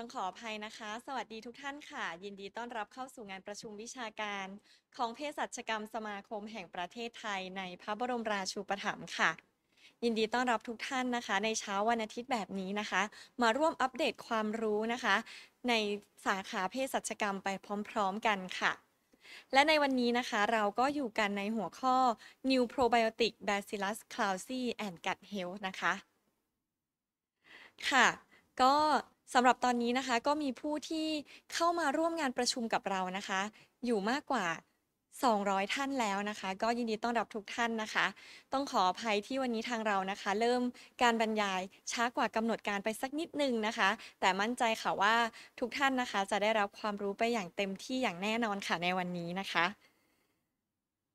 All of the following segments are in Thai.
ต้องขออภัยนะคะ สวัสดีทุกท่านค่ะ ยินดีต้อนรับเข้าสู่งานประชุมวิชาการของเพศสัชกรรมสมาคมแห่งประเทศไทยในพระบรมราชูปถัมภ์ค่ะ ยินดีต้อนรับทุกท่านนะคะ ในเช้าวันอาทิตย์แบบนี้นะคะ มาร่วมอัปเดตความรู้นะคะ ในสาขาเพศสัชกรรมไปพร้อม ๆกันค่ะ และในวันนี้นะคะเราก็อยู่กันในหัวข้อ New Probiotic Bacillus Clausi and Gut Health นะคะ ค่ะ ก็สำหรับตอนนี้นะคะ ก็มีผู้ที่เข้ามาร่วมงานประชุมกับเรานะคะ อยู่มากกว่า 200 ท่านแล้วนะคะ ก็ยินดีต้อนรับทุกท่านนะคะ ต้องขออภัยที่วันนี้ทางเรานะคะ เริ่มการบรรยายช้ากว่ากำหนดการไปสักนิดนึงนะคะ แต่มั่นใจค่ะว่าทุกท่านนะคะ จะได้รับความรู้ไปอย่างเต็มที่อย่างแน่นอนค่ะในวันนี้นะคะ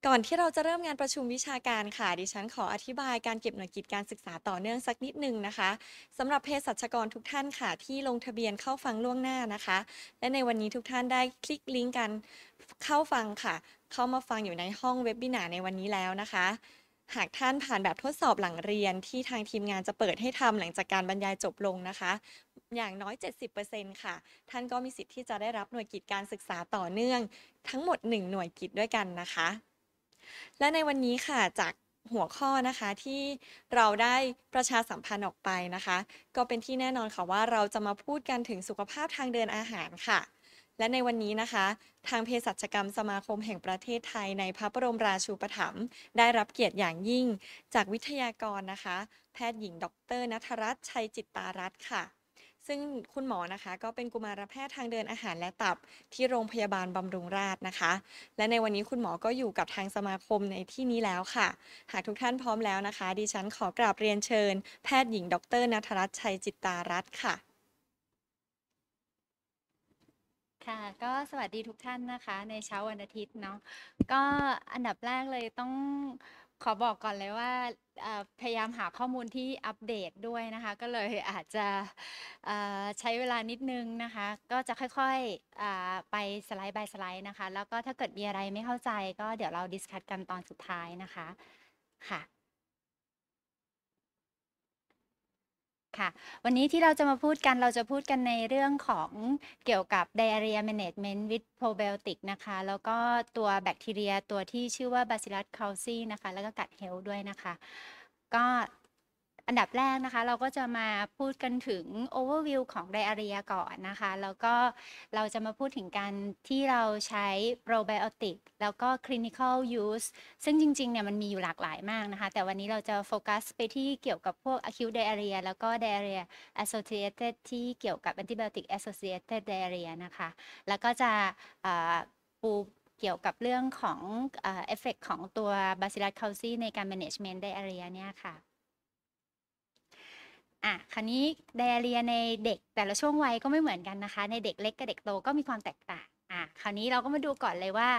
ก่อนที่เราจะเริ่มงานประชุมวิชาการค่ะดิฉันขออธิบายการเก็บหน่วยกิจการศึกษาต่อเนื่องสักนิดนึงนะคะสำหรับเภสัชกรทุกท่านค่ะที่ลงทะเบียนเข้าฟังล่วงหน้านะคะ และในวันนี้ทุกท่านได้คลิกลิงก์การเข้าฟังค่ะเข้ามาฟังอยู่ในห้องเว็บบินาในวันนี้แล้วนะคะ หากท่านผ่านแบบทดสอบหลังเรียนที่ทางทีมงานจะเปิดให้ทำหลังจากการบรรยายจบลงนะคะ อย่างน้อย 70%ค่ะ ท่านก็มีสิทธิ์ที่จะได้รับหน่วยกิจการศึกษาต่อเนื่อง ทั้งหมด 1 หน่วยกิจด้วยกันนะคะและในวันนี้ค่ะจากหัวข้อนะคะที่เราได้ประชาสัมพันธ์ออกไปนะคะ ก็เป็นที่แน่นอนค่ะว่าเราจะมาพูดกันถึงสุขภาพทางเดินอาหารค่ะ และในวันนี้นะคะ ทางเภสัชกรรมสมาคมแห่งประเทศไทยในพระบรมราชูปถัมภ์ได้รับเกียรติอย่างยิ่งจากวิทยากรนะคะ แพทย์หญิงดรนัทรัตน์ชัยจิตตารัตน์ค่ะซึ่งคุณหมอนะคะก็เป็นกุมารแพทย์ทางเดินอาหารและตับที่โรงพยาบาลบำรุงราษนะคะ และในวันนี้คุณหมอก็อยู่กับทางสมาคมในที่นี้แล้วค่ะ หากทุกท่านพร้อมแล้วนะคะดิฉันขอกราบเรียนเชิญแพทย์หญิง ดรนัทรัตน์ชัย จิตตารัตน์ค่ะ ค่ะก็สวัสดีทุกท่านนะคะ ในเช้าวันอาทิตย์เนาะก็อันดับแรกเลยต้องขอบอกก่อนเลยว่าพยายามหาข้อมูลที่อัปเดตด้วยนะคะ ก็เลยอาจจะใช้เวลานิดนึงนะคะ ก็จะค่อยๆไปสไลด์บายสไลด์นะคะ แล้วก็ถ้าเกิดมีอะไรไม่เข้าใจก็เดี๋ยวเราดิสคัตกันตอนสุดท้ายนะคะค่ะค่ะ วันนี้ที่เราจะมาพูดกันเราจะพูดกันในเรื่องของเกี่ยวกับ diarrhea management with probiotic นะคะ แล้วก็ตัวแบคทีเรียตัวที่ชื่อว่า bacillus causi นะคะ แล้วก็กัดเฮลด้วยนะคะ ก็อันดับแรกนะคะ เราก็จะมาพูดกันถึง overview ของไดอารียก่อนนะคะแล้วก็เราจะมาพูดถึงการที่เราใช้โปรไบโอติกแล้วก็ clinical use ซึ่งจริงๆเนี่ยมันมีอยู่หลากหลายมากนะคะ แต่วันนี้เราจะโฟกัสไปที่เกี่ยวกับพวก acute diarrhea แล้วก็ diarrhea associated ที่เกี่ยวกับ antibiotic associated diarrhea นะคะแล้วก็จะปูเกี่ยวกับเรื่องของเอฟเฟกของตัวบาซิลัสคาลซีในการ management d i a r r h e เนี่ยค่ะอ่ะคราวนี้เดเรียในเด็กแต่ละช่วงวัยก็ไม่เหมือนกันนะคะ ในเด็กเล็กกับเด็กโตก็มีความแตกต่างอ่ะคราวนี้เราก็มาดูก่อนเลยว่า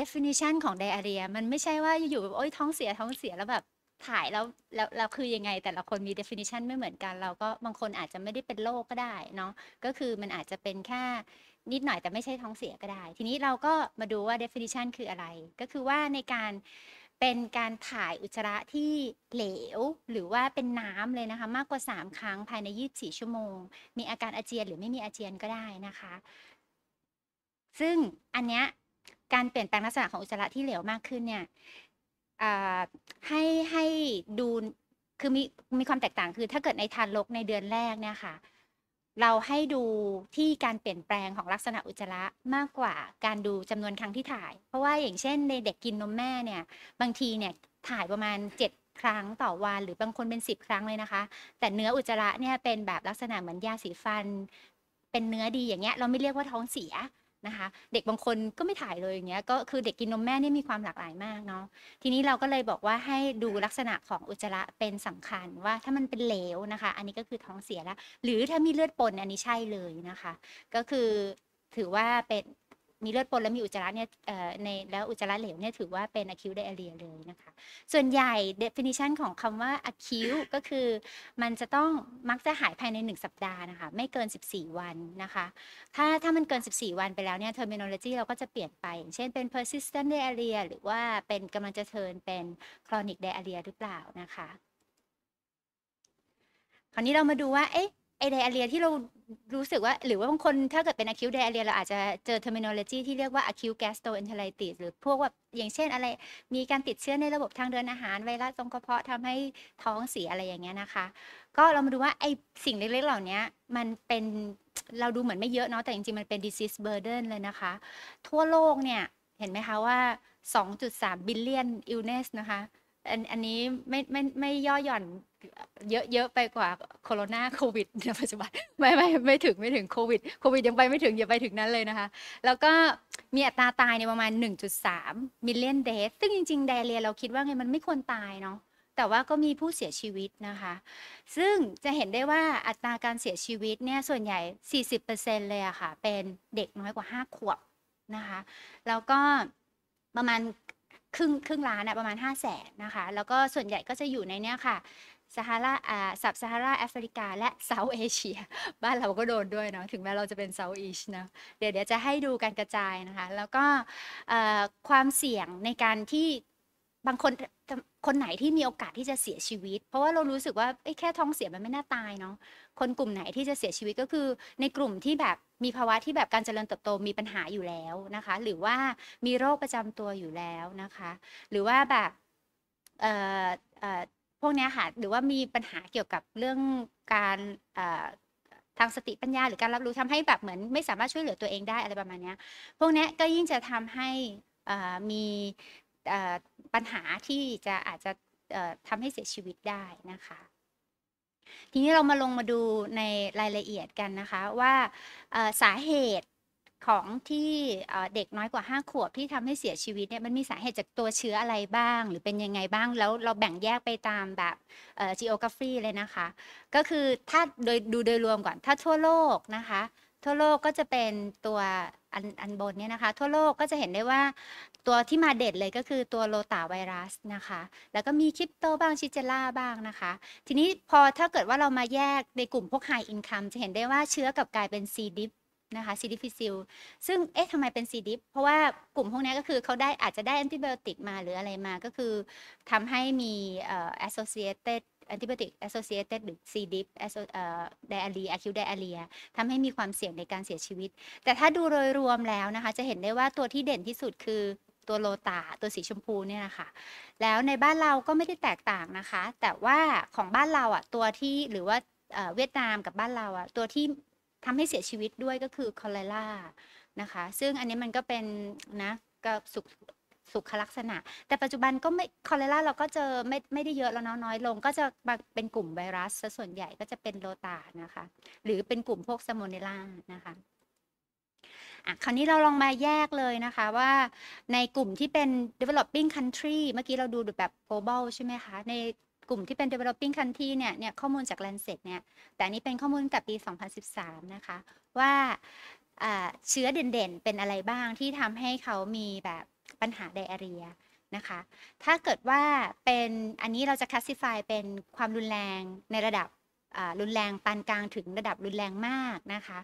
definition ของเดเรียมันไม่ใช่ว่าอยู่แบบโอ้ยท้องเสียท้องเสียแล้วแบบถ่ายแล้วแล้วเราคือยังไง แต่ละคนมี definition ไม่เหมือนกันเราก็บางคนอาจจะไม่ได้เป็นโรคก็ได้เนาะก็คือมันอาจจะเป็นแค่นิดหน่อยแต่ไม่ใช่ท้องเสียก็ได้ ทีนี้เราก็มาดูว่า definition คืออะไร ก็คือว่าในการเป็นการถ่ายอุจจาระที่เหลวหรือว่าเป็นน้ำเลยนะคะ มากกว่า3ครั้งภายใน 24 ชั่วโมง มีอาการอาเจียน หรือไม่มีอาเจียนก็ได้นะคะ ซึ่งอันเนี้ยการเปลี่ยนแปลงลักษณะของอุจจาระที่เหลวมากขึ้นเนี่ยให้ให้ดูคือมีมีความแตกต่างคือถ้าเกิดในทารกในเดือนแรกเนี่ยค่ะเราให้ดูที่การเปลี่ยนแปลงของลักษณะอุจจาระมากกว่าการดูจำนวนครั้งที่ถ่าย เพราะว่าอย่างเช่นในเด็กกินนมแม่เนี่ย บางทีเนี่ยถ่ายประมาณ7ครั้งต่อวันหรือบางคนเป็น 10 ครั้งเลยนะคะ แต่เนื้ออุจจาระเนี่ยเป็นแบบลักษณะเหมือนยาสีฟัน เป็นเนื้อดีอย่างเงี้ย เราไม่เรียกว่าท้องเสียนะคะเด็กบางคนก็ไม่ถ่ายเลยอย่างเงี้ย ก็คือเด็กกินนมแม่นี่มีความหลากหลายมากเนาะ ทีนี้เราก็เลยบอกว่าให้ดูลักษณะของอุจจาระเป็นสำคัญว่าถ้ามันเป็นเหลวนะคะ อันนี้ก็คือท้องเสียแล้ว หรือถ้ามีเลือดปนอันนี้ใช่เลยนะคะ ก็คือถือว่าเป็นมีเลือดปนและมีอุจจาระเนี่ยในแล้วอุจจาระเหลวเนี่ยถือว่าเป็น acute diarrhea เลยนะคะ ส่วนใหญ่ definition ของคำว่า acute ก็คือมันจะต้องมักจะหายภายใน 1 สัปดาห์นะคะ ไม่เกิน 14 วันนะคะ ถ้าถ้ามันเกิน 14 วันไปแล้วเนี่ย terminology เราก็จะเปลี่ยนไป เช่นเป็น persistent diarrhea หรือว่าเป็นกำลังจะเทินเป็น chronic diarrhea หรือเปล่านะคะคราวนี้เรามาดูว่าเอ๊ะไอไดอาเรียที่เรารู้สึกว่า หรือว่าบางคนถ้าเกิดเป็นอะคิวไดอารี e เราอาจจะเจอเทอร์มิน l ลจีที่เรียกว่าอ c u t e แกสโตเ e นเทไรติ s หรือพวกว่าอย่างเช่นอะไรมีการติดเชื้อในระบบทางเดินอาหาร ไวรัสตรงกระเพาะทำให้ท้องเสียอะไรอย่างเงี้ยนะคะ ก็เรามาดูว่าไอสิ่งเล็กๆเหล่านี้มันเป็นเราดูเหมือนไม่เยอะเนาะแต่จริงๆ มันเป็น disease burden เลยนะคะ ทั่วโลกเนี่ยเห็นไหมคะว่า 2.3บิลเลียนอิลเนสนะคะอันอันนี้ไม่ไม่ไม่ย่อหย่อนเยอะเยอะไปกว่าโคโควิดในปัจจุบันไม่ไม่ไม่ถึงไม่ถึงโควิด โควิดยังไปไม่ถึงอย่าไปถึงนั้นเลยนะคะ แล้วก็มีอัตราตายในประมาณ 1.3มิลเลนเดสซึ่งจริงๆไดเรียเราคิดว่าไงมันไม่ควรตายเนาะแต่ว่าก็มีผู้เสียชีวิตนะคะ ซึ่งจะเห็นได้ว่าอัตราการเสียชีวิตเนี่ยส่วนใหญ่ 40%เลยอะค่ะเป็นเด็กน้อยกว่า5ขวบนะคะแล้วก็ประมาณครึ่ง ครึ่งล้านอะประมาณ 5 0 0แสนนะคะ แล้วก็ส่วนใหญ่ก็จะอยู่ในเนี้ยค่ะซาฮาราอ่าซับซาฮาราแอฟริกาและเซาท์เอเชีย บ้านเราก็โดนด้วยเนาะถึงแม้เราจะเป็นเซาท์อีชนะ เดี๋ยวเดี๋ยวจะให้ดูการกระจายนะคะ แล้วก็ความเสี่ยงในการที่บางคนคนไหนที่มีโอกาสที่จะเสียชีวิต เพราะว่าเรารู้สึกว่าแค่ท้องเสียมันไม่น่าตายเนาะคนกลุ่มไหนที่จะเสียชีวิตก็คือ ในกลุ่มที่แบบมีภาวะที่แบบการเจริญเติบโตมีปัญหาอยู่แล้วนะคะ หรือว่ามีโรคประจำตัวอยู่แล้วนะคะ หรือว่าแบบเอ่อเอ่อพวกนี้ค่ะหรือว่ามีปัญหาเกี่ยวกับเรื่องการเอ่อทางสติปัญญา หรือการรับรู้ทำให้แบบเหมือนไม่สามารถช่วยเหลือตัวเองได้อะไรประมาณนี้พวกนี้ก็ยิ่งจะทำให้มีปัญหาที่จะอาจจะทำให้เสียชีวิตได้นะคะ ทีนี้เรามาลงมาดูในรายละเอียดกันนะคะ ว่าสาเหตุของที่เด็กน้อยกว่า 5 ขวบที่ทำให้เสียชีวิตเนี่ยมันมีสาเหตุจากตัวเชื้ออะไรบ้าง หรือเป็นยังไงบ้างแล้วเราแบ่งแยกไปตามแบบจีโอกราฟีเลยนะคะก็คือถ้าโดยดูโดยรวมก่อนถ้าทั่วโลกนะคะ ทั่วโลกก็จะเป็นตัวอันบนเนี่ยนะคะ ทั่วโลกก็จะเห็นได้ว่าตัวที่มาเด็ดเลยก็คือตัวโลตาไวรัสนะคะ แล้วก็มีคริปโตบ้างชิเจล่าบ้างนะคะ ทีนี้พอถ้าเกิดว่าเรามาแยกในกลุ่มพวกไฮอินคัมจะเห็นได้ว่าเชื้อกับกลายเป็นซีดิฟนะคะซีดิฟิซิลซึ่งเอ๊ะทำไมเป็นซีดิฟเพราะว่ากลุ่มพวกนี้ก็คือเขาได้อาจจะได้แอนติบิอติกมาหรืออะไรมาก็คือทำให้มีเอ่อซเชตต์ a t e แอนติบิอติก a s s o c i a ต e d หรือซีดิฟเอ่อ d อ a รี h อ a acute d ร a r r h e ทำให้มีความเสี่ยงในการเสียชีวิต แต่ถ้าดูโดยรวมแล้วนะคะจะเห็นได้ว่าตัวที่เด่นที่สุดคือตัวโลตาตัวสีชมพูเนี่ยนะคะแล้วในบ้านเราก็ไม่ได้แตกต่างนะคะ แต่ว่าของบ้านเราอ่ะตัวที่หรือว่าเวียดนามกับบ้านเราอ่ะตัวที่ทำให้เสียชีวิตด้วยก็คือคอเลรานะคะซึ่งอันนี้มันก็เป็นนะ ก็สุข สุขลักษณะ แต่ปัจจุบันก็ไม่คอเลราเราก็เจอไม่ไม่ได้เยอะแล้วเนาะน้อยลงก็จะเป็นกลุ่มไวรัสส่วนใหญ่ก็จะเป็นโลตานะคะ หรือเป็นกลุ่มพวกสมอมเนล่านะคะอ่ะคราวนี้เราลองมาแยกเลยนะคะ ว่าในกลุ่มที่เป็น developing country เมื่อกี้เราดูแบบ global ใช่ไหมคะ ในกลุ่มที่เป็น developing country เนี่ย เนี่ยข้อมูลจาก Lancet เนี่ย แต่อันนี้เป็นข้อมูลกับปี 2013 นะคะ ว่าเชื้อเด่นๆ เป็นอะไรบ้างที่ทำให้เขามีแบบปัญหาไดอาเรียนะคะ ถ้าเกิดว่าเป็นอันนี้เราจะคัสซิฟายเป็นความรุนแรงในระดับรุนแรงปานกลางถึงระดับรุนแรงมากนะคะ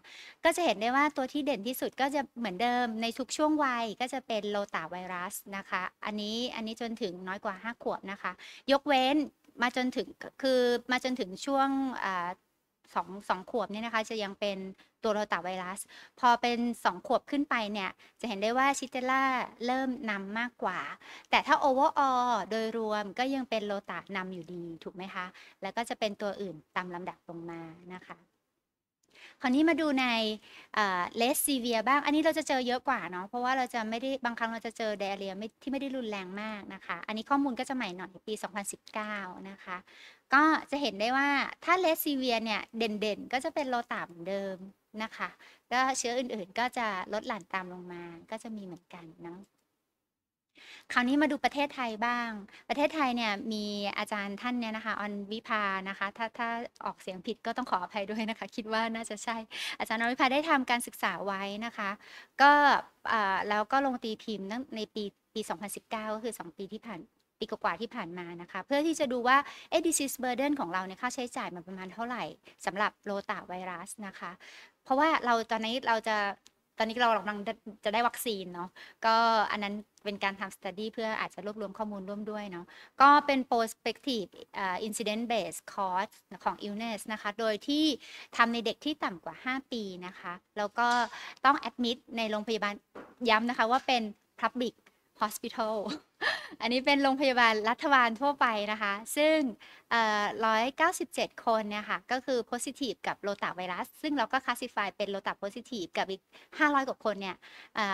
ก็จะเห็นได้ว่าตัวที่เด่นที่สุดก็จะเหมือนเดิมในทุกช่วงวัยก็จะเป็นโลตาไวรัสนะคะ อันนี้อันนี้จนถึงน้อยกว่า 5 ขวบนะคะ ยกเว้นมาจนถึงคือมาจนถึงช่วงสองสองขวบเนี่ยนะคะจะยังเป็นตัวโรตาไวรัส พอเป็นสองขวบขึ้นไปเนี่ย จะเห็นได้ว่าชิเตล่าเริ่มนำมากกว่า แต่ถ้าโอเวอร์ออโดยรวมก็ยังเป็นโรตานำอยู่ดี ถูกไหมคะ แล้วก็จะเป็นตัวอื่นตามลำดับลงมานะคะคราวนี้มาดูในเลสซีเวียบ้าง อันนี้เราจะเจอเยอะกว่าเนาะ เพราะว่าเราจะไม่ได้บางครั้งเราจะเจอไดอาเรียที่ไม่ได้รุนแรงมากนะคะ อันนี้ข้อมูลก็จะใหม่หน่อยปี 2019 นะคะ ก็จะเห็นได้ว่าถ้าเลสซีเวียเนี่ย เด่นๆ ก็จะเป็นโลตามเดิมนะคะก็เชื้ออื่นๆ ก็จะลดหลั่นตามลงมาก็จะมีเหมือนกันเนาะคราวนี้มาดูประเทศไทยบ้าง ประเทศไทยเนี่ยมีอาจารย์ท่านเนี่ยนะคะออนวิภานะคะ ถ้าถ้าออกเสียงผิดก็ต้องขออภัยด้วยนะคะ คิดว่าน่าจะใช่ อาจารย์ออนวิภาได้ทำการศึกษาไว้นะคะ ก็แล้วก็ลงตีพิมพ์ในปีปี 2019 ก็คือ 2 ปีที่ผ่านปีกว่าที่ผ่านมานะคะ เพื่อที่จะดูว่าเอ disease burden ของเราเนี่ยค่าใช้จ่ายมันประมาณเท่าไหร่สำหรับโรตาไวรัสนะคะ เพราะว่าเราตอนนี้เราจะตอนนี้เรากำลังจะได้วัคซีนเนาะก็อันนั้นเป็นการทำสต๊าดี้เพื่ออาจจะรวบรวมข้อมูลร่วมด้วยเนาะก็เป็น prospective uh, incident based cost ของ illness นะคะ โดยที่ทำในเด็กที่ต่ำกว่า 5 ปีนะคะ แล้วก็ต้อง admit ในโรงพยาบาลย้ำนะคะว่าเป็น public hospital อันนี้เป็นโรงพยาบาลรัฐบาลทั่วไปนะคะ ซึ่ง197 คนเนี่ยค่ะ ก็คือ positive กับโรตาไวรัส ซึ่งเราก็ classify เป็นโรตา positive กับอีก 500กว่าคนเนี่ย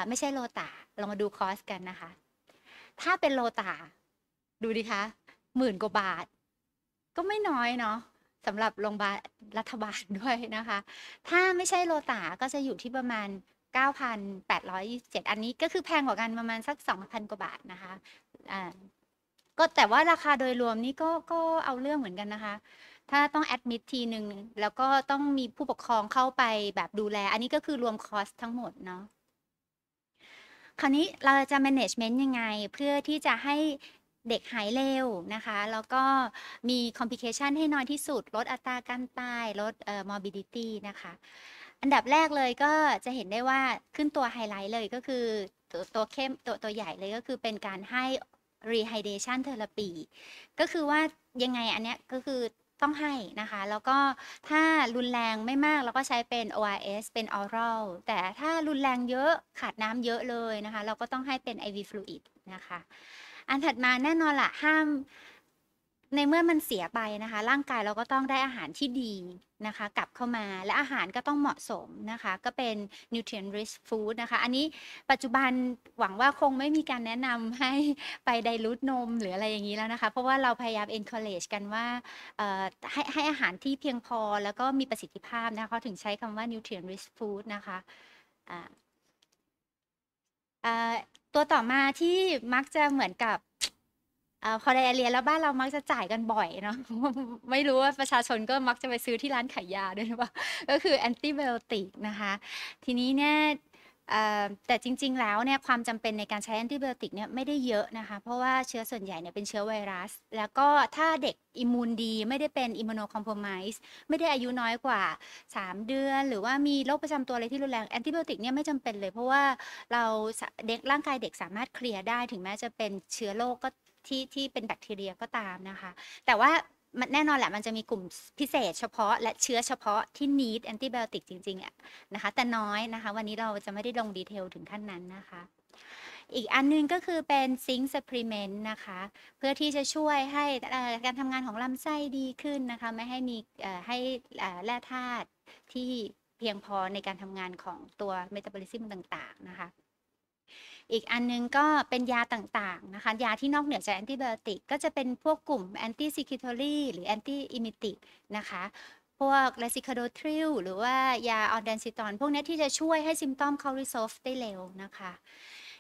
ไม่ใช่โรตา เรามาดูคอสกันนะคะ ถ้าเป็นโรตา ดูดิคะ หมื่นกว่าบาท ก็ไม่น้อยเนาะสำหรับโรงพยาบาลรัฐบาลด้วยนะคะ ถ้าไม่ใช่โลตา ก็จะอยู่ที่ประมาณ9,827อันนี้ก็คือแพงกว่ากันประมาณสัก 2,000 กว่าบาทนะคะก็แต่ว่าราคาโดยรวมนี่ก็ก็เอาเรื่องเหมือนกันนะคะ ถ้าต้องแอดมิดทีหนึ่งแล้วก็ต้องมีผู้ปกครองเข้าไปแบบดูแล อันนี้ก็คือรวมคอสทั้งหมดเนาะคราวนี้เราจะ management ยังไง เพื่อที่จะให้เด็กหายเร็วนะคะ แล้วก็มีคอมพ i ิเคชันให้น้อยที่สุด ลดอัตราการตาย ลดอ morbidity นะคะอันดับแรกเลยก็จะเห็นได้ว่าขึ้นตัวไฮไลท์เลยก็คือตัวตัวเข้มตัวตัวใหญ่เลยก็คือเป็นการให้รีไฮเดชันเทอร e ปีก็คือว่ายังไงอันเนี้ยก็คือต้องให้นะคะ แล้วก็ถ้ารุนแรงไม่มากเราก็ใช้เป็น ORS เป็น oral แต่ถ้ารุนแรงเยอะขาดน้ำเยอะเลยนะคะ เราก็ต้องให้เป็น IV fluid นะคะ อันถัดมาแน่นอนละ่ะห้ามในเมื่อมันเสียไปนะคะ ร่างกายเราก็ต้องได้อาหารที่ดีนะคะ กลับเข้ามาและอาหารก็ต้องเหมาะสมนะคะ ก็เป็น nutrient rich food นะคะ อันนี้ปัจจุบันหวังว่าคงไม่มีการแนะนำให้ไปไดรูทนม หรืออะไรอย่างนี้แล้วนะคะ เพราะว่าเราพยายาม encourage กันว่าให้ให้อาหารที่เพียงพอแล้วก็มีประสิทธิภาพนะคะถึงใช้คำว่า nutrient rich food นะคะตัวต่อมาที่มักจะเหมือนกับอพอไดอาเรียแล้วบ้านเรามักจะจ่ายกันบ่อยเนาะไม่รู้ว่าประชาชนก็มักจะไปซื้อที่ร้านขายยาด้วยหรือเปล่าก็คือแอนติไบโอติกนะคะ ทีนี้เนี่ยแต่จริงๆแล้วเนี่ย ความจำเป็นในการใช้แอนติไบโอติกเนี่ยไม่ได้เยอะนะคะ เพราะว่าเชื้อส่วนใหญ่เนี่ยเป็นเชื้อไวรัส แล้วก็ถ้าเด็กอิมมูนดีไม่ได้เป็นอิมมูโนคอมโพมิสไม่ได้อายุน้อยกว่า 3 เดือน หรือว่ามีโรคประจำตัวอะไรที่รุนแรงแอนติไบโอติกเนี่ยไม่จำเป็นเลย เพราะว่าเราเด็กร่างกายเด็กสามารถเคลียร์ได้ถึงแม้จะเป็นเชื้อโรคก็ที่ที่เป็นแบคทีเรียก็ตามนะคะ แต่ว่ามันแน่นอนแหละมันจะมีกลุ่มพิเศษเฉพาะ และเชื้อเฉพาะที่ need แอนติไบโอติกจริงๆอะนะคะแต่น้อยนะคะ วันนี้เราจะไม่ได้ลงดีเทลถึงขั้นนั้นนะคะ อีกอันนึงก็คือเป็นซิงค์ซัพพลีเมนต์นะคะ เพื่อที่จะช่วยให้การทำงานของลำไส้ดีขึ้นนะคะ ไม่ให้มีให้แร่ธาตุที่เพียงพอในการทำงานของตัวเมตาบอลิซึมต่างๆนะคะอีกอันนึงก็เป็นยาต่าง ๆ นะคะ ยาที่นอกเหนือจากแอนติบอติกก็จะเป็นพวกกลุ่มแอนติซิคิโอรีหรือแอนติอิมิติกนะคะ พวกเลซิคาโดทริลหรือว่ายาออนเดนซิตอนพวกนี้ที่จะช่วยให้ซิมตอมเขารีโซฟได้เร็วนะคะ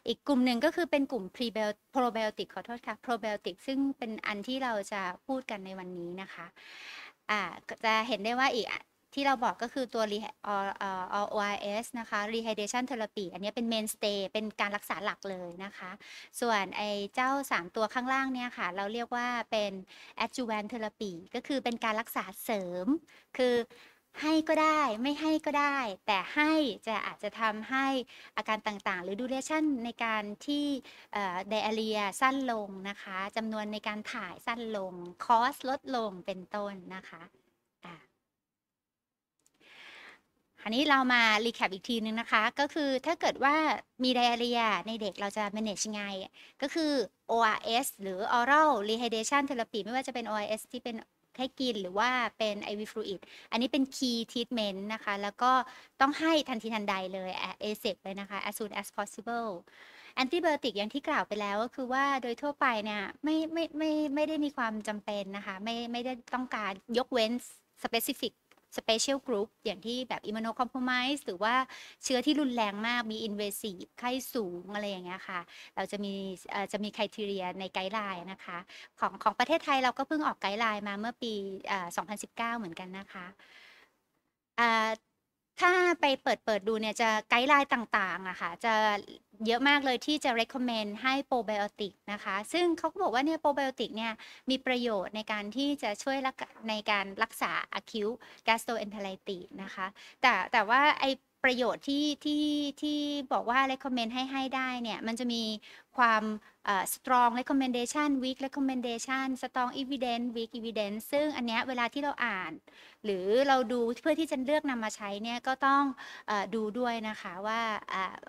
อีกกลุ่มหนึ่งก็คือเป็นกลุ่มพรีเบลโปรเบลติกขอโทษค่ะโปรเบลติกซึ่งเป็นอันที่เราจะพูดกันในวันนี้นะคะะจะเห็นได้ว่าอีกที่เราบอกก็คือตัว o i s นะคะ Rehydration Therapy อันนี้เป็น mainstay เป็นการรักษาหลักเลยนะคะ ส่วนไอ้เจ้า 3 ตัวข้างล่างเนี่ยค่ะ เราเรียกว่าเป็น Adjuvant Therapy ก็คือเป็นการรักษาเสริม คือให้ก็ได้ ไม่ให้ก็ได้ แต่ให้จะอาจจะทำให้อาการต่างๆ หรือดูเรชั่นในการที่เดอเรียสั้นลงนะคะจำนวนในการถ่ายสั้นลง คอสลดลงเป็นต้นนะคะอันนี้เรามารีแคปอีกทีนึงนะคะ ก็คือถ้าเกิดว่ามีไดอาเรียในเด็กเราจะ manage ยังไงก็คือ ORS หรือ oral rehydration therapy ไม่ว่าจะเป็น ORS ที่เป็นให้กินหรือว่าเป็น IV fluid อันนี้เป็น key treatment นะคะ แล้วก็ต้องให้ทันทีทันใดเลย ASAP เลยนะคะ as soon as possible แอนติบอติกอย่างที่กล่าวไปแล้วก็คือว่าโดยทั่วไปเนี่ยไม่ไม่ไม่ไม่ได้มีความจำเป็นนะคะ ไม่ไม่ได้ต้องการยกเว้น specific สเปเชียลกรุ๊ปอย่างที่แบบอิมมูโนคอมโพมิสหรือว่าเชื้อที่รุนแรงมากมีอินเวสีฟไข้สูง อะไรอย่างเงี้ยค่ะ เราจะมีจะมีคุณทีเรียในไกด์ไลน์นะคะ ของของประเทศไทยเราก็เพิ่งออกไกด์ไลน์มาเมื่อปี 2019 เหมือนกันนะคะถ้าไปเปิดเปิดดูเนี่ย จะไกด์ไลน์ต่างๆอะค่ะจะเยอะมากเลยที่จะ recommend ให้โปรไบโอติกนะคะ ซึ่งเขาก็บอกว่าเนี่ย โปรไบโอติกเนี่ย มีประโยชน์ในการที่จะช่วยในการรักษา acute gastroenteritis นะคะ แต่แต่ว่าไอประโยชน์ที่ที่ที่บอกว่า recommend ให้ ให้ได้เนี่ย มันจะมีความ strong recommendation weak recommendation strong evidence weak evidence ซึ่งอันเนี้ยเวลาที่เราอ่าน หรือเราดูเพื่อที่จะเลือกนำมาใช้เนี่ย ก็ต้อง uh, ดูด้วยนะคะว่า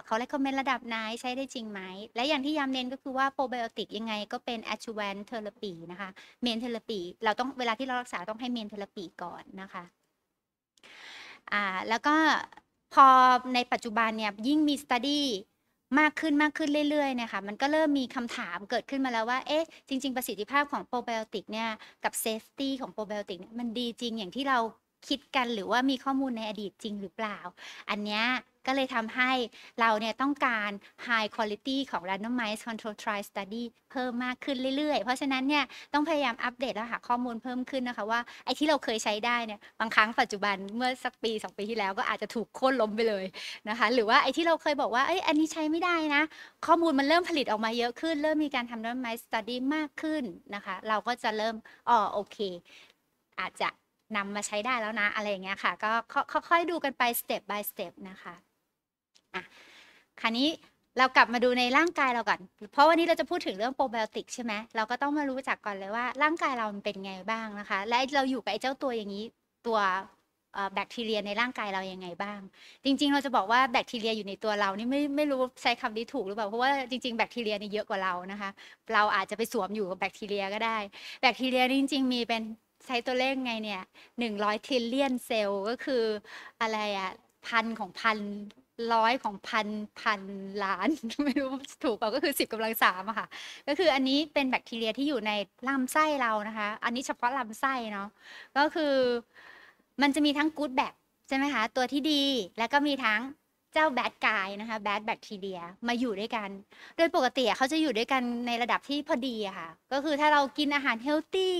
เขา recommend ระดับไหนใช้ได้จริงไหม และอย่างที่ย้ำเน้นก็คือว่าโปรไบโอติกยังไงก็เป็น adjuvant therapy นะคะ main therapy เราต้องเวลาที่เรารักษาต้องให้ main therapy ก่อนนะคะ แล้วก็พอในปัจจุบันเนี่ยยิ่งมีสต๊าดี้มากขึ้นมากขึ้นเรื่อยๆนะคะมันก็เริ่มมีคำถามเกิดขึ้นมาแล้วว่า เอ๊ะ จริงๆ ประสิทธิภาพของโปรไบโอติกเนี่ยกับเซฟตี้ของโปรไบโอติกมันดีจริงอย่างที่เราคิดกันหรือว่ามีข้อมูลในอดีตจริงหรือเปล่า อันเนี้ยก็เลยทำให้เราเนี่ยต้องการ high quality ของ randomized control trial study เพิ่มมากขึ้นเรื่อยๆ เพราะฉะนั้นเนี่ยต้องพยายามอัปเดตแล้วหาข้อมูลเพิ่มขึ้นนะคะว่าไอ้ที่เราเคยใช้ได้เนี่ยบางครั้งปัจจุบันเมื่อสักปี2ปีที่แล้วก็อาจจะถูกโค่นล้มไปเลยนะคะ หรือว่าไอ้ที่เราเคยบอกว่าเอ้ยอันนี้ใช้ไม่ได้นะ ข้อมูลมันเริ่มผลิตออกมาเยอะขึ้นเริ่มมีการทำ randomized study มากขึ้นนะคะ เราก็จะเริ่มอ๋อโอเค อาจจะนำมาใช้ได้แล้วนะอะไรอย่างเงี้ยค่ะก็ค่อยๆดูกันไปสเต็ป by สเต็ปนะคะอ่ะคราวนี้เรากลับมาดูในร่างกายเราก่อน เพราะวันนี้เราจะพูดถึงเรื่องโปรไบโอติกใช่ไหมเราก็ต้องมารู้จักก่อนเลยว่าร่างกายเรามันเป็นไงบ้างนะคะ และเราอยู่กับไอ้เจ้าตัวอย่างนี้ตัวแบคทีเรียในร่างกายเรายังไงบ้าง จริงๆเราจะบอกว่าแบคทีเรียอยู่ในตัวเรานี่ไม่ไม่รู้ใช้คำนี้ถูกหรือเปล่าเพราะว่าจริงๆแบคทีเรียนี่เยอะกว่าเรานะคะเราอาจจะไปสวมอยู่กับแบคทีเรียก็ได้แบคทีเรียจริงๆ มีเป็นใช้ตัวเลขไงเนี่ยหนึ่งร้อยทริลเลียนเซลล์ก็คืออะไรอะพันของพันร้อยของพันพันล้านไม่รู้ถูกเปล่าก็คือ10กำลังสามอะค่ะ ก็คืออันนี้เป็นแบคทีเรียที่อยู่ในลำไส้เรานะคะ อันนี้เฉพาะลำไส้เนาะก็คือมันจะมีทั้งกู๊ดแบคใช่ไหมคะ ตัวที่ดีแล้วก็มีทั้งจ้าแบดกายนะคะแบดแบคทีเรียมาอยู่ด้วยกัน โดยปกติเขาจะอยู่ด้วยกันในระดับที่พอดีอะค่ะ ก็คือถ้าเรากินอาหารเฮลตี้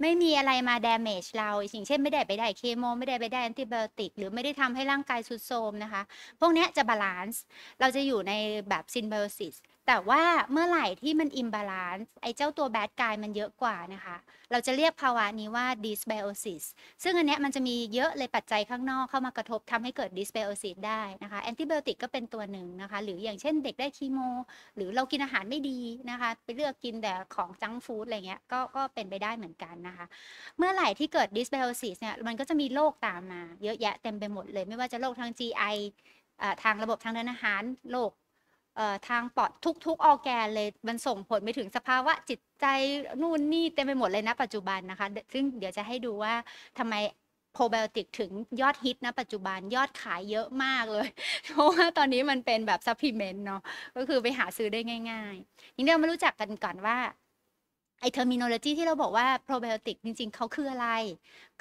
ไม่มีอะไรมาดามจเราสิ่งเช่น ไม่ได้ไปได้เคมไม่ได้ไปได้แอนติบอติก หรือไม่ได้ทำให้ร่างกายสุดโทมนะคะ พวกนี้จะบาลานซ์เราจะอยู่ในแบบซินไบโอซิสแต่ว่าเมื่อไหร่ที่มัน อิมบาลานซ์ไอ้เจ้าตัวแบดกายมันเยอะกว่านะคะ เราจะเรียกภาวะนี้ว่าดิสเบโอซิสซึ่งอันเนี้ยมันจะมีเยอะเลยปัจจัยข้างนอกเข้ามากระทบทำให้เกิดดิสเบโอซิสได้นะคะแอนติบอติกก็เป็นตัวหนึ่งนะคะ หรืออย่างเช่นเด็กได้คีโม หรือเรากินอาหารไม่ดีนะคะ ไปเลือกกินแต่ของจังฟู้ดอะไรเงี้ยก็ก็เป็นไปได้เหมือนกันนะคะ เมื่อไหร่ที่เกิดิสเบโอซิสเนี่ยมันก็จะมีโรคตามมาเยอะแยะเต็มไปหมดเลยไม่ว่าจะโรคทางจีไอทางระบบทางเดินอาหารโรคทางปอดทุก ๆ ออแกนเลยมันส่งผลไปถึงสภาวะ จิตใจนู่นนี่เต็มไปหมดเลยนะปัจจุบันนะคะ ซึ่งเดี๋ยวจะให้ดูว่าทำไมโปรไบโอติกถึงยอดฮิตนะปัจจุบันยอดขายเยอะมากเลย เพราะว่าตอนนี้มันเป็นแบบซัพพลีเมนต์เนาะก็คือไปหาซื้อได้ง่ายๆนี่เรามารู้จักกันก่อนว่าไอเทอร์มินโลจีที่เราบอกว่าโปรไบโอติกจริงๆเขาคืออะไร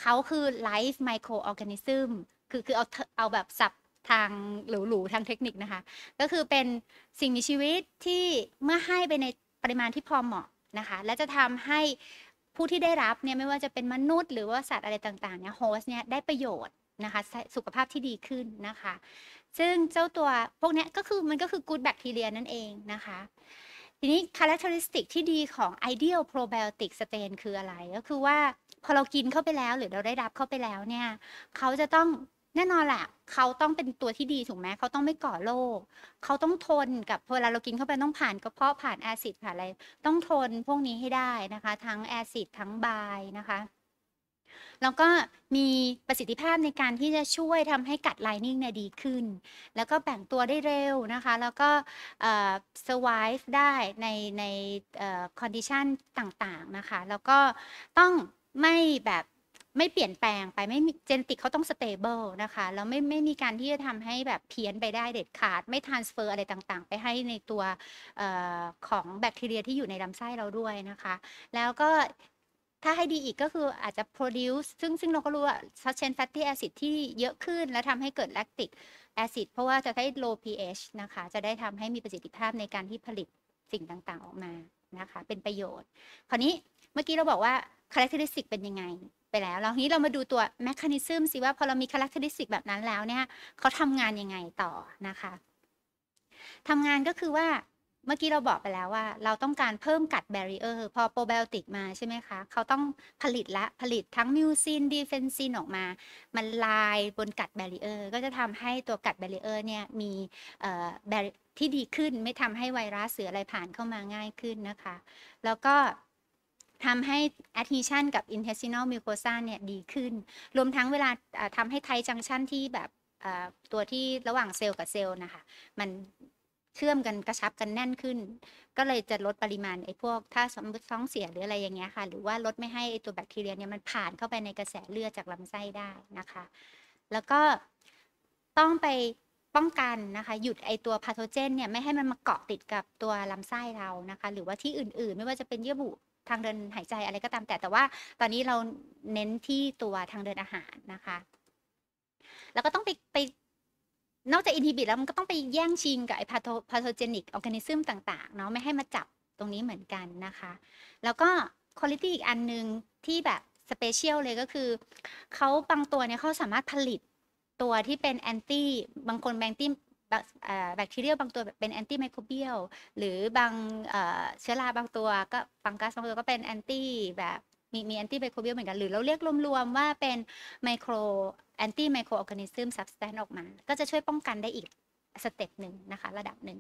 เขาคือไลฟ์ไมโครออร์แกนิซึมคือคือเอาเอาแบบสับทางหรูๆทางเทคนิคนะคะ ก็คือเป็นสิ่งมีชีวิตที่เมื่อให้ไปในปริมาณที่พอเหมาะนะคะ และจะทำให้ผู้ที่ได้รับเนี่ย ไม่ว่าจะเป็นมนุษย์หรือว่าสัตว์อะไรต่าง ๆ เนี่ย โฮสเนี่ยได้ประโยชน์นะคะ สุขภาพที่ดีขึ้นนะคะ ซึ่งเจ้าตัวพวกนี้ก็คือมันก็คือกูดแบคทีเรียนั่นเองนะคะทีนี้คุณลักษณะที่ดีของ ideal probiotic strain คืออะไรก็คือว่าพอเรากินเข้าไปแล้วหรือเราได้รับเข้าไปแล้วเนี่ยเขาจะต้องแน่นอนแหละเขาต้องเป็นตัวที่ดีถูกไหมเขาต้องไม่ก่อโรคเขาต้องทนกับเวลาเรากินเข้าไปต้องผ่านกระเพาะผ่านแอซิดผ่านอะไร ต้องทนพวกนี้ให้ได้นะคะ ทั้งแอซิดทั้งบายนะคะแล้วก็มีประสิทธิภาพในการที่จะช่วยทำให้กัดไลนิ่งเนี่ยดีขึ้น แล้วก็แบ่งตัวได้เร็วนะคะ แล้วก็ survive ได้ในใน condition ต่างๆนะคะแล้วก็ต้องไม่แบบไม่เปลี่ยนแปลงไปไม่เจนติกเขาต้องสเตเบิลนะคะแล้วไม่ไม่มีการที่จะทำให้แบบเพี้ยนไปได้เด็ดขาดไม่ทานสเฟอร์อะไรต่างๆ ไปให้ในตัวออของแบคทีเรียที่อยู่ในลำไส้เราด้วยนะคะ แล้วก็ถ้าให้ดีอีกก็คืออาจจะ produce ซึ่งซึ่งเราก็รู้ว่า sustained fatty acid ที่เยอะขึ้น และทำให้เกิด lactic acid เพราะว่าจะให้ low pH นะคะจะได้ทำให้มีประสิทธิภาพในการที่ผลิตสิ่งต่าง ๆ ออกมานะคะเป็นประโยชน์คราวนี้เมื่อกี้เราบอกว่า characteristic เป็นยังไงไปแล้วแล้วนี้เรามาดูตัวแมคคานิซึมสิว่าพอเรามีคุณลักษณะแบบนั้นแล้วเนี่ยเขาทำงานยังไงต่อนะคะทำงานก็คือว่าเมื่อกี้เราบอกไปแล้วว่าเราต้องการเพิ่มกัดแบรีเออร์พอโปรไบโอติกมาใช่ไหมคะเขาต้องผลิตละผลิตทั้งมิวซินดีเฟนซินออกมา มันลายบนกัดแบรีเออร์ก็จะทำให้ตัวกัดแบรีเออร์เนี่ย มีแบที่ดีขึ้นไม่ทำให้ไวรัสเสืออะไรผ่านเข้ามาง่ายขึ้นนะคะแล้วก็ทำให้ adhesion กับ intestinal mucosa เนี่ย ดีขึ้น รวมทั้งเวลาทำให้ไทจังชันที่แบบตัวที่ระหว่างเซลล์กับเซลล์นะคะ มันเชื่อมกันกระชับกันแน่นขึ้น ก็เลยจะลดปริมาณ ไอ้พวกถ้าสมมติท้องเสีย หรืออะไรอย่างเงี้ยค่ะ หรือว่าลดไม่ให้ไอ้ตัวแบคทีเรียเนี่ย มันผ่านเข้าไปในกระแสเลือดจากลำไส้ได้นะคะ แล้วก็ต้องไปป้องกันนะคะหยุดไอตัวพาโทเจนเนี่ยไม่ให้มันมาเกาะติดกับตัวลำไส้เรานะคะ หรือว่าที่อื่นๆไม่ว่าจะเป็นเยื่อบุทางเดินหายใจอะไรก็ตามแต่ แต่ว่าตอนนี้เราเน้นที่ตัวทางเดินอาหารนะคะ แล้วก็ต้องไปไปนอกจากอินฮิบิตแล้วมันก็ต้องไปแย่งชิงกับไอพาโทพาโทเจนิกออร์แกนิซึมต่าง ๆ เนาะไม่ให้มาจับตรงนี้เหมือนกันนะคะ แล้วก็คุณลิตี้อีกอันหนึ่งที่แบบสเปเชียลเลยก็คือ เขาบางตัวเนี่ยเขาสามารถผลิตตัวที่เป็นแอนตี้บางคนแบงตี้แบคทีเรียบางตัวเป็นแอนตี้ไมโครเบียลหรือบางเชื้อราบางตัวก็ฟังกัสบางตัวก็เป็นแอนตี้แบบมีมีแอนตี้ไมโครเบียลเหมือนกันหรือเราเรียกรวมๆว่าเป็นไมโครแอนตี้ไมโครออร์แกนิซึมซับสแตนออกมาก็จะช่วยป้องกันได้อีกสเต็ปหนึ่งนะคะระดับหนึ่ง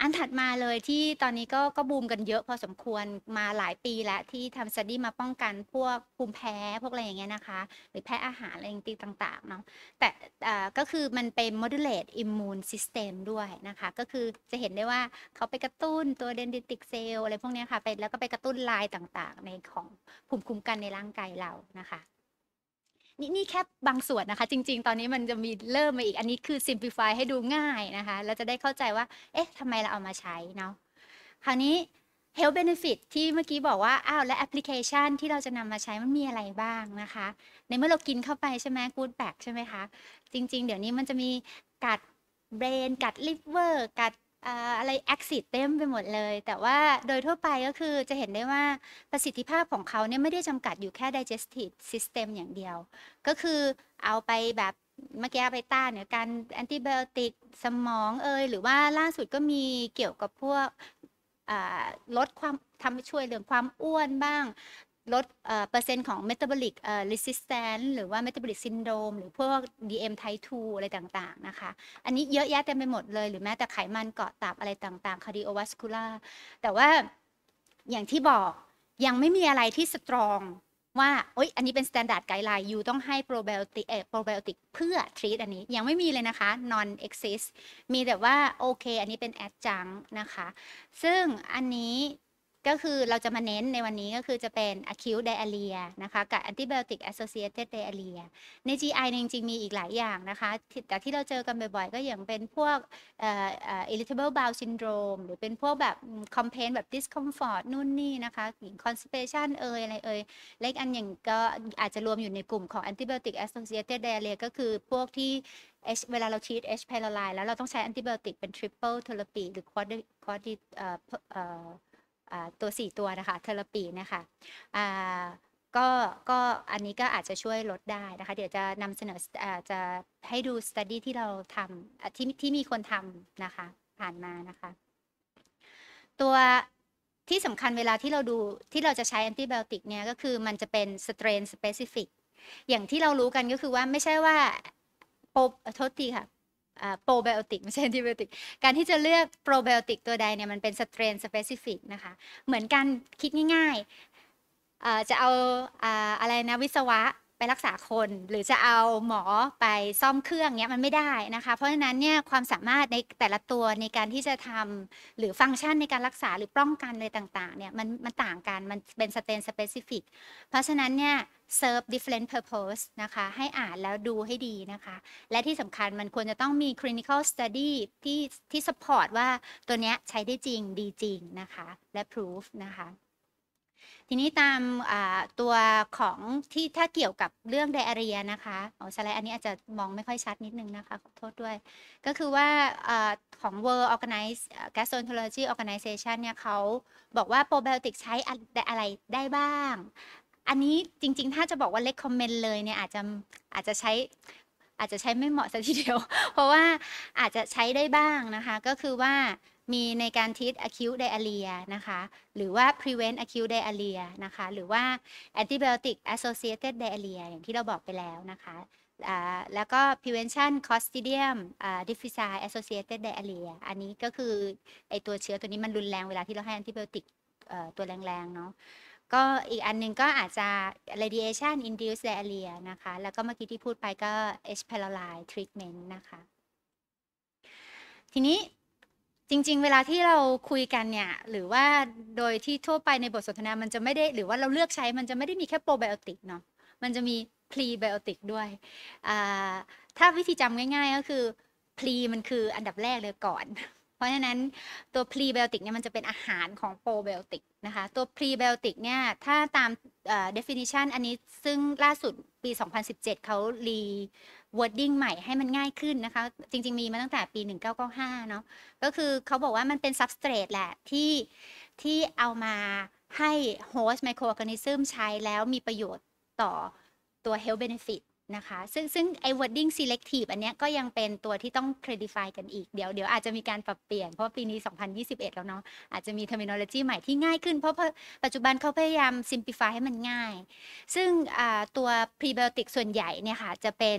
อันถัดมาเลยที่ตอนนี้ก็ก็บูมกันเยอะพอสมควรมาหลายปีแล้วที่ทำสตี้มาป้องกันพวกภูมิแพ้พวกอะไรอย่างเงี้ยนะคะ หรือแพ้อาหาร อะไรต่างๆเนาะแต่ก็คือมันเป็น modulate immune system ด้วยนะคะ ก็คือจะเห็นได้ว่าเขาไปกระตุ้นตัวเดนดิติกเซลล์อะไรพวกนี้ค่ะไปแล้วก็ไปกระตุ้นลายต่างๆ ในของภูมิคุ้มกันในร่างกายเรานะคะนี่นี่แค่บางส่วนนะคะจริงๆตอนนี้มันจะมีเริ่มมาอีกอันนี้คือ simplify ให้ดูง่ายนะคะเราจะได้เข้าใจว่า เอ๊ะทำไมเราเอามาใช้เนาะ คราวนี้ health benefit ที่เมื่อกี้บอกว่าอ้าวและแอปพลิเคชัน ที่เราจะนำมาใช้มันมีอะไรบ้างนะคะ ในเมื่อเรากินเข้าไปใช่ไหม good back ใช่ไหมคะ จริงๆเดี๋ยวนี้มันจะมีกัดเบรนกัดลิเวอร์กัดอะไร แอคซิสเต็มไปหมดเลย แต่ว่าโดยทั่วไปก็คือจะเห็นได้ว่าประสิทธิภาพของเขาเนี่ยไม่ได้จำกัดอยู่แค่ digestive system อย่างเดียว ก็คือเอาไปแบบเมื่อกี้ไปต้านเนี่ยการแอนติไบโอติกสมองเอยหรือว่าล่าสุดก็มีเกี่ยวกับพวกลดความทำช่วยเรื่องความอ้วนบ้างลดเปอร์เซ็นต์ของ metabolic resistance หรือว่า metabolic syndrome หรือพวก DM type 2 อะไรต่างๆ นะคะ อันนี้เยอะแยะเต็มไปหมดเลย หรือแม้แต่ไขมันเกาะตับอะไรต่างๆ cardiovascular แต่ว่าอย่างที่บอกยังไม่มีอะไรที่สตรอง ว่าโอ๊ยอันนี้เป็นสแตนดาร์ดไกด์ไลน์ยูต้องให้โปรไบโอติกเอ่อโปรไบโอติกเพื่อทรีตอันนี้ยังไม่มีเลยนะคะ non exist มีแต่ว่าโอเค อันนี้เป็นแอดจังนะคะ ซึ่งอันนี้ก็คือเราจะมาเน้นในวันนี้ก็คือจะเป็น acute diarrhea นะคะกับ antibiotic associated diarrhea ใน GI จริงๆมีอีกหลายอย่างนะคะ แต่ที่เราเจอกันบ่อยๆ ก็อย่างเป็นพวก irritable bowel syndrome หรือเป็นพวกแบบ complaint แบบ discomfort นู่นนี่นะคะอย่าง constipation เอ่ยอะไรเอ่ยเล็กอันอย่างก็อาจจะรวมอยู่ในกลุ่มของ antibiotic associated diarrhea ก็คือพวกที่เวลาเราชีด H. pylori แล้วเราต้องใช้แอนติบิอติกเป็น triple therapy หรือ q u a d q u a d เอ่อตัว 4 ตัวนะคะเทอรปีนะคะก็ก็อันนี้ก็อาจจะช่วยลดได้นะคะ เดี๋ยวจะนำเสนอจะให้ดูสต๊าดี้ที่เราทำที่ที่มีคนทำนะคะ ผ่านมานะคะ ตัวที่สำคัญเวลาที่เราดูที่เราจะใช้แอนติบอติกเนี่ยก็คือมันจะเป็นสเตรนสเปซิฟิกอย่างที่เรารู้กันก็คือว่าไม่ใช่ว่าโปรโทษทีค่ะโปรไบโอติกไม่ใช่แอนติไบโอติก การที่จะเลือกโปรไบโอติกตัวใดเนี่ยมันเป็นสเตรนสเปซิฟิกนะคะ เหมือนการคิดง่ายๆ จะเอาอะไรนะ วิศวะไปรักษาคน หรือจะเอาหมอไปซ่อมเครื่องเนี้ยมันไม่ได้นะคะเพราะฉะนั้นเนี่ยความสามารถในแต่ละตัวในการที่จะทำหรือฟังก์ชันในการรักษาหรือป้องกันอะไรต่างๆ เนี่ยมันมันต่างกันมันเป็นสเตนสเปซิฟิกเพราะฉะนั้นเนี่ย serve different purpose นะคะ ให้อ่านแล้วดูให้ดีนะคะ และที่สำคัญมันควรจะต้องมี clinical study ที่ที่ support ว่าตัวเนี้ยใช้ได้จริงดีจริงนะคะ และ proof นะคะ ทีนี้ตามตัวของที่ถ้าเกี่ยวกับเรื่องไดอาเรียนะคะอ๋อสไลด์อันนี้อาจจะมองไม่ค่อยชัดนิดนึงนะคะขอโทษด้วย ก็คือว่าของ World Organize Gastroenterology Organization เนี่ยเขาบอกว่าโปรไบโอติกใช้อะไรได้บ้างอันนี้จริงๆ ถ้าจะบอกว่าเล็กคอมเมนต์เลยเนี่ยอาจจะอาจจะใช้ อาจจะใช้ไม่เหมาะสักทีเดียว เพราะว่าอาจจะใช้ได้บ้างนะคะ ก็คือว่ามีในการทิด acute diarrhea นะคะ หรือว่า prevent acute diarrhea นะคะ หรือว่า antibiotic associated diarrhea อย่างที่เราบอกไปแล้วนะคะ แล้วก็ prevention c o s t i d i u m difficile associated diarrhea อันนี้ก็คือไอตัวเชื้อตัวนี้มันรุนแรงเวลาที่เราให้ antibiotic ตัวแรงๆเนาะก็อีกอันนึงก็อาจจะ radiation induced diarrhea นะคะ แล้วก็เมื่อกี้ที่พูดไปก็ H. pylori treatment นะคะ ทีนี้จริงๆเวลาที่เราคุยกันเนี่ย หรือว่าโดยที่ทั่วไปในบทสนทนา มันจะไม่ได้หรือว่าเราเลือกใช้มันจะไม่ได้มีแค่โปรไบโอติกเนาะมันจะมีพรีไบโอติกด้วยถ้าวิธีจำง่าย ๆก็คือพรีมันคืออันดับแรกเลยก่อนเพราะฉะนั้นตัวพรีไบโอติกเนี่ยมันจะเป็นอาหารของโปรไบโอติกนะคะ ตัวพรีไบโอติกเนี่ย ถ้าตาม definition อันนี้ซึ่งล่าสุดปี 2017 เขารีวอร์ดดิ้งใหม่ให้มันง่ายขึ้นนะคะ จริง ๆ มีมาตั้งแต่ปี 1995 เนาะก็คือเขาบอกว่ามันเป็นซับสเตรตแหละที่ที่เอามาให้โฮสต์ไมโครออร์แกนิซึมใช้แล้วมีประโยชน์ต่อตัว health benefit นะคะ ซึ่งซึ่งไอ้ wording selective อันเนี้ยก็ยังเป็นตัวที่ต้อง c r e d i f y กันอีกเดี๋ยวเดี๋ยวอาจจะมีการปรับเปลี่ยน เพราะปีนี้ 2021 แล้วเนาะอาจจะมี terminology ใหม่ที่ง่ายขึ้น เพราะปัจจุบันเขาพยายาม simplify ให้มันง่าย ซึ่งตัว prebiotic ส่วนใหญ่เนี่ยค่ะ จะเป็น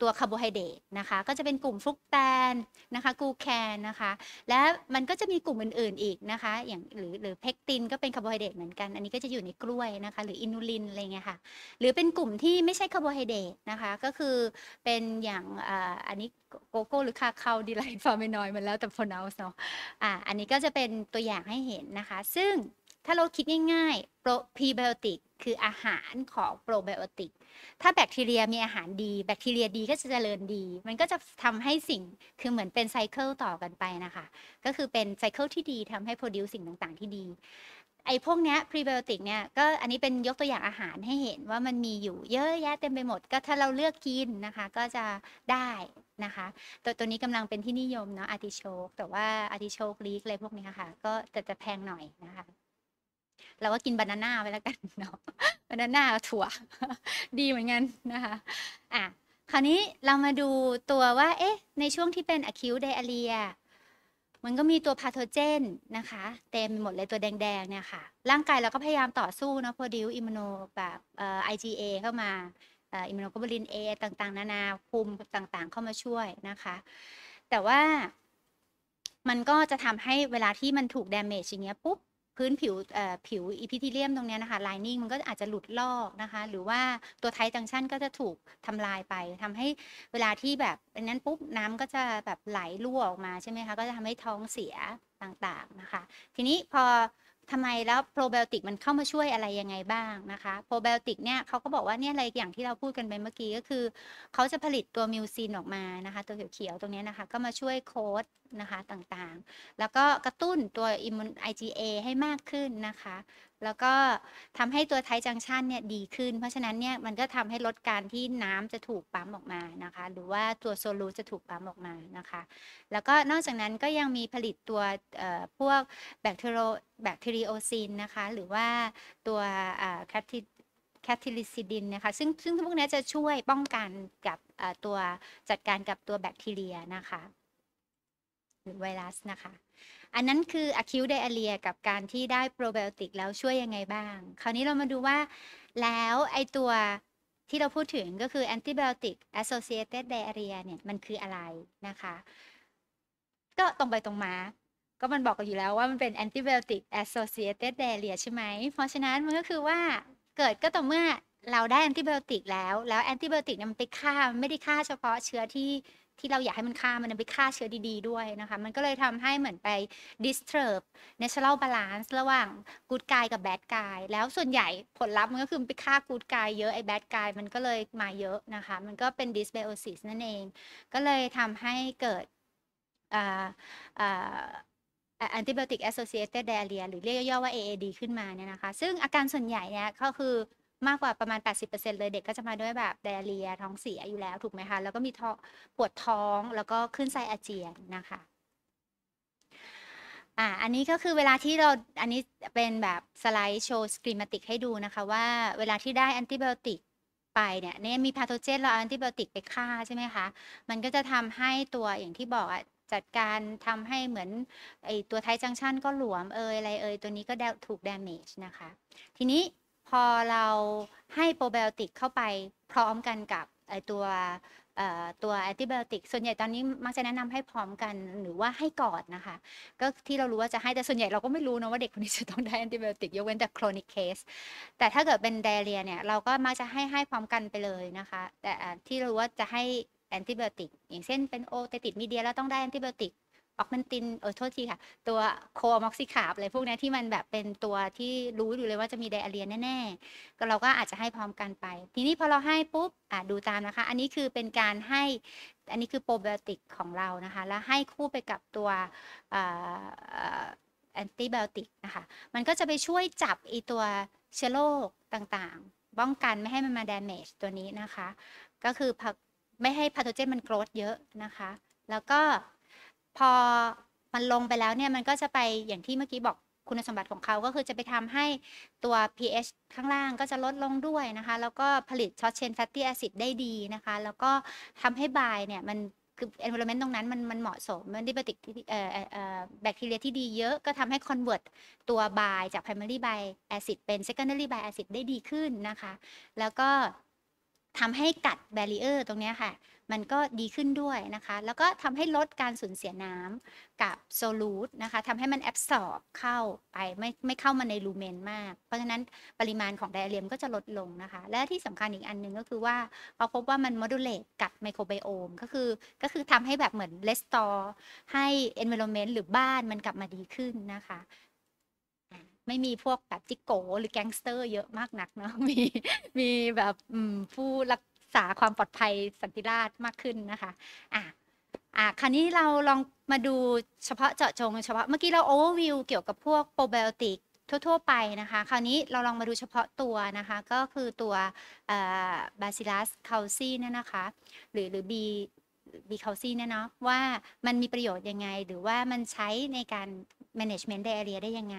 ตัวคาร์โบไฮเดรตนะคะ ก็จะเป็นกลุ่มฟรุกแตนนะคะกูแคนนะคะ และมันก็จะมีกลุ่มอื่นๆ อีกนะคะ อย่างหรือหรือเพกติน ก็เป็นคาร์โบไฮเดรตเหมือนกัน อันนี้ก็จะอยู่ในกล้วยนะคะ หรืออินูลินอะไรเงี้ยค่ะหรือเป็นกลุ่มที่ไม่ใช่คาร์โบไฮเดรตนะคะ ก็คือเป็นอย่างอันนี้โกโก้หรือคาคาดีไลท์ฟาร์เมนอยมันแล้วแต่พอนาวส์เนาะอ่าอันนี้ก็จะเป็นตัวอย่างให้เห็นนะคะ ซึ่งถ้าเราคิดง่ายๆ โปรพรีไบโอติกคืออาหารของโปรไบโอติกถ้าแบคทีเรียมีอาหารดีแบคทีเรียดีก็จะเจริญดี มันก็จะทำให้สิ่ง คือเหมือนเป็นไซเคิลต่อกันไปนะคะ ก็คือเป็นไซเคิลที่ดีทำให้โปรดิวสิ่งต่างๆ ที่ดี ไอ้พวกเนี้ยพรีไบโอติกเนี่ย ก็อันนี้เป็นยกตัวอย่างอาหารให้เห็นว่ามันมีอยู่เยอะแยะเต็มไปหมด ก็ถ้าเราเลือกกินนะคะ ก็จะได้นะคะ ตัวตัวนี้กำลังเป็นที่นิยมเนาะ อาร์ติโชก แต่ว่าอาร์ติโชกลีกอะไรพวกนี้ค่ะ ก็จะจะแพงหน่อยนะคะเราก็กินบานาน่าไปแล้วกันเนาะบานาน่าถั่วดีเหมือนกันนะคะ อ่ะ คราวนี้เรามาดูตัวว่าเอ๊ะ ในช่วงที่เป็นอคิว e ดออ r เรียมันก็มีตัวพาโทเจนนะคะ เต็มไปหมดเลยตัวแดงๆเนี่ยค่ะ ร่างกายเราก็พยายามต่อสู้เนาะพอดิวอิมมูโนแบบเอ่อ IgA เข้ามาอ่อิมมูโนกลบูลิน A ต่างๆนานาภูมิต่างๆ เข้ามาช่วยนะคะ แต่ว่ามันก็จะทำให้เวลาที่มันถูกดามเมจอย่างเงี้ยปุ๊บพื้นผิวผิวอีพิทิเลียมตรงนี้นะคะไลนิ่งมันก็อาจจะหลุดลอกนะคะ หรือว่าตัวไทจังชันก็จะถูกทำลายไป ทำให้เวลาที่แบบนั้นปุ๊บน้ำก็จะแบบไหลรั่วออกมาใช่ไหมคะ ก็จะทำให้ท้องเสียต่างๆนะคะ ทีนี้พอทำไมแล้วโปรไบโอติกมันเข้ามาช่วยอะไรยังไงบ้างนะคะ โปรไบโอติกเนี่ยเขาก็บอกว่าเนี่ยอะไรอย่างที่เราพูดกันไปเมื่อกี้ก็คือเขาจะผลิตตัวมิวซีนออกมานะคะ ตัวเขียวๆตรงนี้นะคะ ก็มาช่วยโค้ดนะคะ ต่างๆ แล้วก็กระตุ้นตัวอิมมูนีเอให้มากขึ้นนะคะแล้วก็ทำให้ตัวไทจังชันเนี่ยดีขึ้น เพราะฉะนั้นเนี่ย มันก็ทำให้ลดการที่น้ำจะถูกปั๊มออกมานะคะ หรือว่าตัวโซลูจะถูกปั๊มออกมานะคะ แล้วก็นอกจากนั้นก็ยังมีผลิตตัวพวกแบคทีโรแบคทีรีโอซินนะคะหรือว่าตัวแคปติแคทิลิซิดินนะคะซึ่งซึ่งพวกนี้จะช่วยป้องกันกับตัว จัดการกับตัวแบคทีเรียนะคะ หรือไวรัสนะคะอันนั้นคืออะคิวไดอะเรียกับการที่ได้โปรไบโอติกแล้วช่วยยังไงบ้าง คราวนี้เรามาดูว่าแล้วไอตัวที่เราพูดถึงก็คือแ a n t บ b อติกแอสโซเชเต็ดไดอะเรียเนี่ยมันคืออะไรนะคะ ก็ตรงไปตรงมาก็มันบอกกันอยู่แล้วว่ามันเป็นแ a n t บ b อติกแอสโซเชเต็ดไดอะเรียใช่ไหมเพราะฉะนั้นมันก็คือว่าเกิดก็ต่อเมื่อเราได้แอนติบิโอติกแล้วแล้วแอนติบิโอติกเนี่ยมันไปฆ่าไม่ได้ฆ่าเฉพาะเชื้อที่ที่เราอยากให้มันฆ่ามันไปฆ่าเชื้อดี ๆ ด้วยนะคะ มันก็เลยทำให้เหมือนไป disturb natural balance ระหว่าง good guy กับ bad guy แล้วส่วนใหญ่ผลลัพธ์มันก็คือไปฆ่า good guy เยอะ ไอ้ bad guy มันก็เลยมาเยอะนะคะ มันก็เป็น dysbiosis นั่นเอง ก็เลยทำให้เกิดอ antibiotic associated diarrhea หรือเรียกย่อๆว่า AAD ขึ้นมาเนี่ยนะคะ ซึ่งอาการส่วนใหญ่เนี่ยก็คือมากกว่าประมาณ 80%เลยเด็กก็จะมาด้วยแบบไดอาเรีย ท้องเสียอยู่แล้วถูกไหมคะ แล้วก็มีท้อปวดท้องแล้วก็ขึ้นไซอาเจียนนะคะ อ่าอันนี้ก็คือเวลาที่เรา อันนี้เป็นแบบ สไลด์โชว์สกรีมติกให้ดูนะคะว่าเวลาที่ได้แอนติบอติกไปเนี่ยเนี่ยมีพาโทเจนเราเอาแอนติบอติกไปฆ่าใช่ไหมคะ มันก็จะทำให้ตัวอย่างที่บอกอะจัดการทำให้เหมือนไอตัวไทจังชัน ก็หลวมเอยอะไรเอยตัวนี้ก็ถูกดามจนะคะ ทีนี้พอเราให้โปรไบโอติกเข้าไปพร้อมกันกับตัวตัวแอนติไบโอติกส่วนใหญ่ตอนนี้มักจะแนะนำให้พร้อมกันหรือว่าให้กอดนะคะก็ที่เรารู้ว่าจะให้แต่ส่วนใหญ่เราก็ไม่รู้นะว่าเด็กคนนี้จะต้องได้แอนติไบโอติกยกเว้นแต่คลอนิกเคสแต่ถ้าเกิดเป็นไดเรียเนี่ยเราก็มักจะให้ให้พร้อมกันไปเลยนะคะแต่ที่เรารู้ว่าจะให้แอนติไบโอติกอย่างเช่นเป็นโอเตติดมีเดียแล้วต้องได้แอนติไบโอติกออกมันตินเออโทษทีค่ะตัวโคอม็อกซิคาบอะไรพวกนี้ที่มันแบบเป็นตัวที่รู้อยู่เลยว่าจะมีไดอะเรียแน่ๆก็เราก็อาจจะให้พร้อมกันไป ทีนี้พอเราให้ปุ๊บอ่ะดูตามนะคะ อันนี้คือเป็นการให้อันนี้คือโปรไบโอติกของเรานะคะแล้วให้คู่ไปกับตัวแอนติไบโอติกนะคะมันก็จะไปช่วยจับไอตัวเชื้อโรคต่างๆป้องกันไม่ให้มันมาดามเมจตัวนี้นะคะ ก็คือไม่ให้พาโทเจนมันโกรธเยอะนะคะ แล้วก็พอมันลงไปแล้วเนี่ย มันก็จะไปอย่างที่เมื่อกี้บอกคุณสมบัติของเขา ก็คือจะไปทำให้ตัว pH ข้างล่างก็จะลดลงด้วยนะคะ แล้วก็ผลิตช็อตเชนแฟตตี้แอซิดได้ดีนะคะ แล้วก็ทำให้บายเนี่ย มันคือ environment ตรงนั้นมันมันเหมาะสม มันได้ปฏิ่เออแบคทีเรียที่ดีเยอะก็ทำให้ convert ตัวบายจาก primary bile acid เป็น secondary bile acid ได้ดีขึ้นนะคะ แล้วก็ทำให้กัด barrier ตรงนี้ค่ะมันก็ดีขึ้นด้วยนะคะ แล้วก็ทำให้ลดการสูญเสียน้ำกับโซลูตนะคะทำให้มันแอบสอบเข้าไปไม่ไม่เข้ามาในลูเมนมากเพราะฉะนั้นปริมาณของไดอะเรียมก็จะลดลงนะคะ และที่สำคัญอีกอันหนึ่งก็คือว่าเขาพบว่ามันโมดูลเลตกัดไมโครไบโอมก็คือก็คือทำให้แบบเหมือนเลสตอร์ให้ Environment หรือบ้านมันกลับมาดีขึ้นนะคะ ไม่มีพวกแบบจิโก หรือแก๊งสเตอร์เยอะมากนักเนาะมีมีแบบผู้ลักษาความปลอดภัยสันติราษมากขึ้นนะคะ อ่ะ อ่ะคราวนี้เราลองมาดูเฉพาะเจาะจงเฉพาะ เมื่อกี้เราโอเวอร์วิวเกี่ยวกับพวกโปรไบโอติกทั่วๆไปนะคะ คราวนี้เราลองมาดูเฉพาะตัวนะคะ ก็คือตัวบาซิลัสคาลซีเนี่ยนะคะ หรือหรือบีบีคาลซีเนี่ยเนาะว่ามันมีประโยชน์ยังไง หรือว่ามันใช้ในการ management ด i a r r h e a ได้ยังไง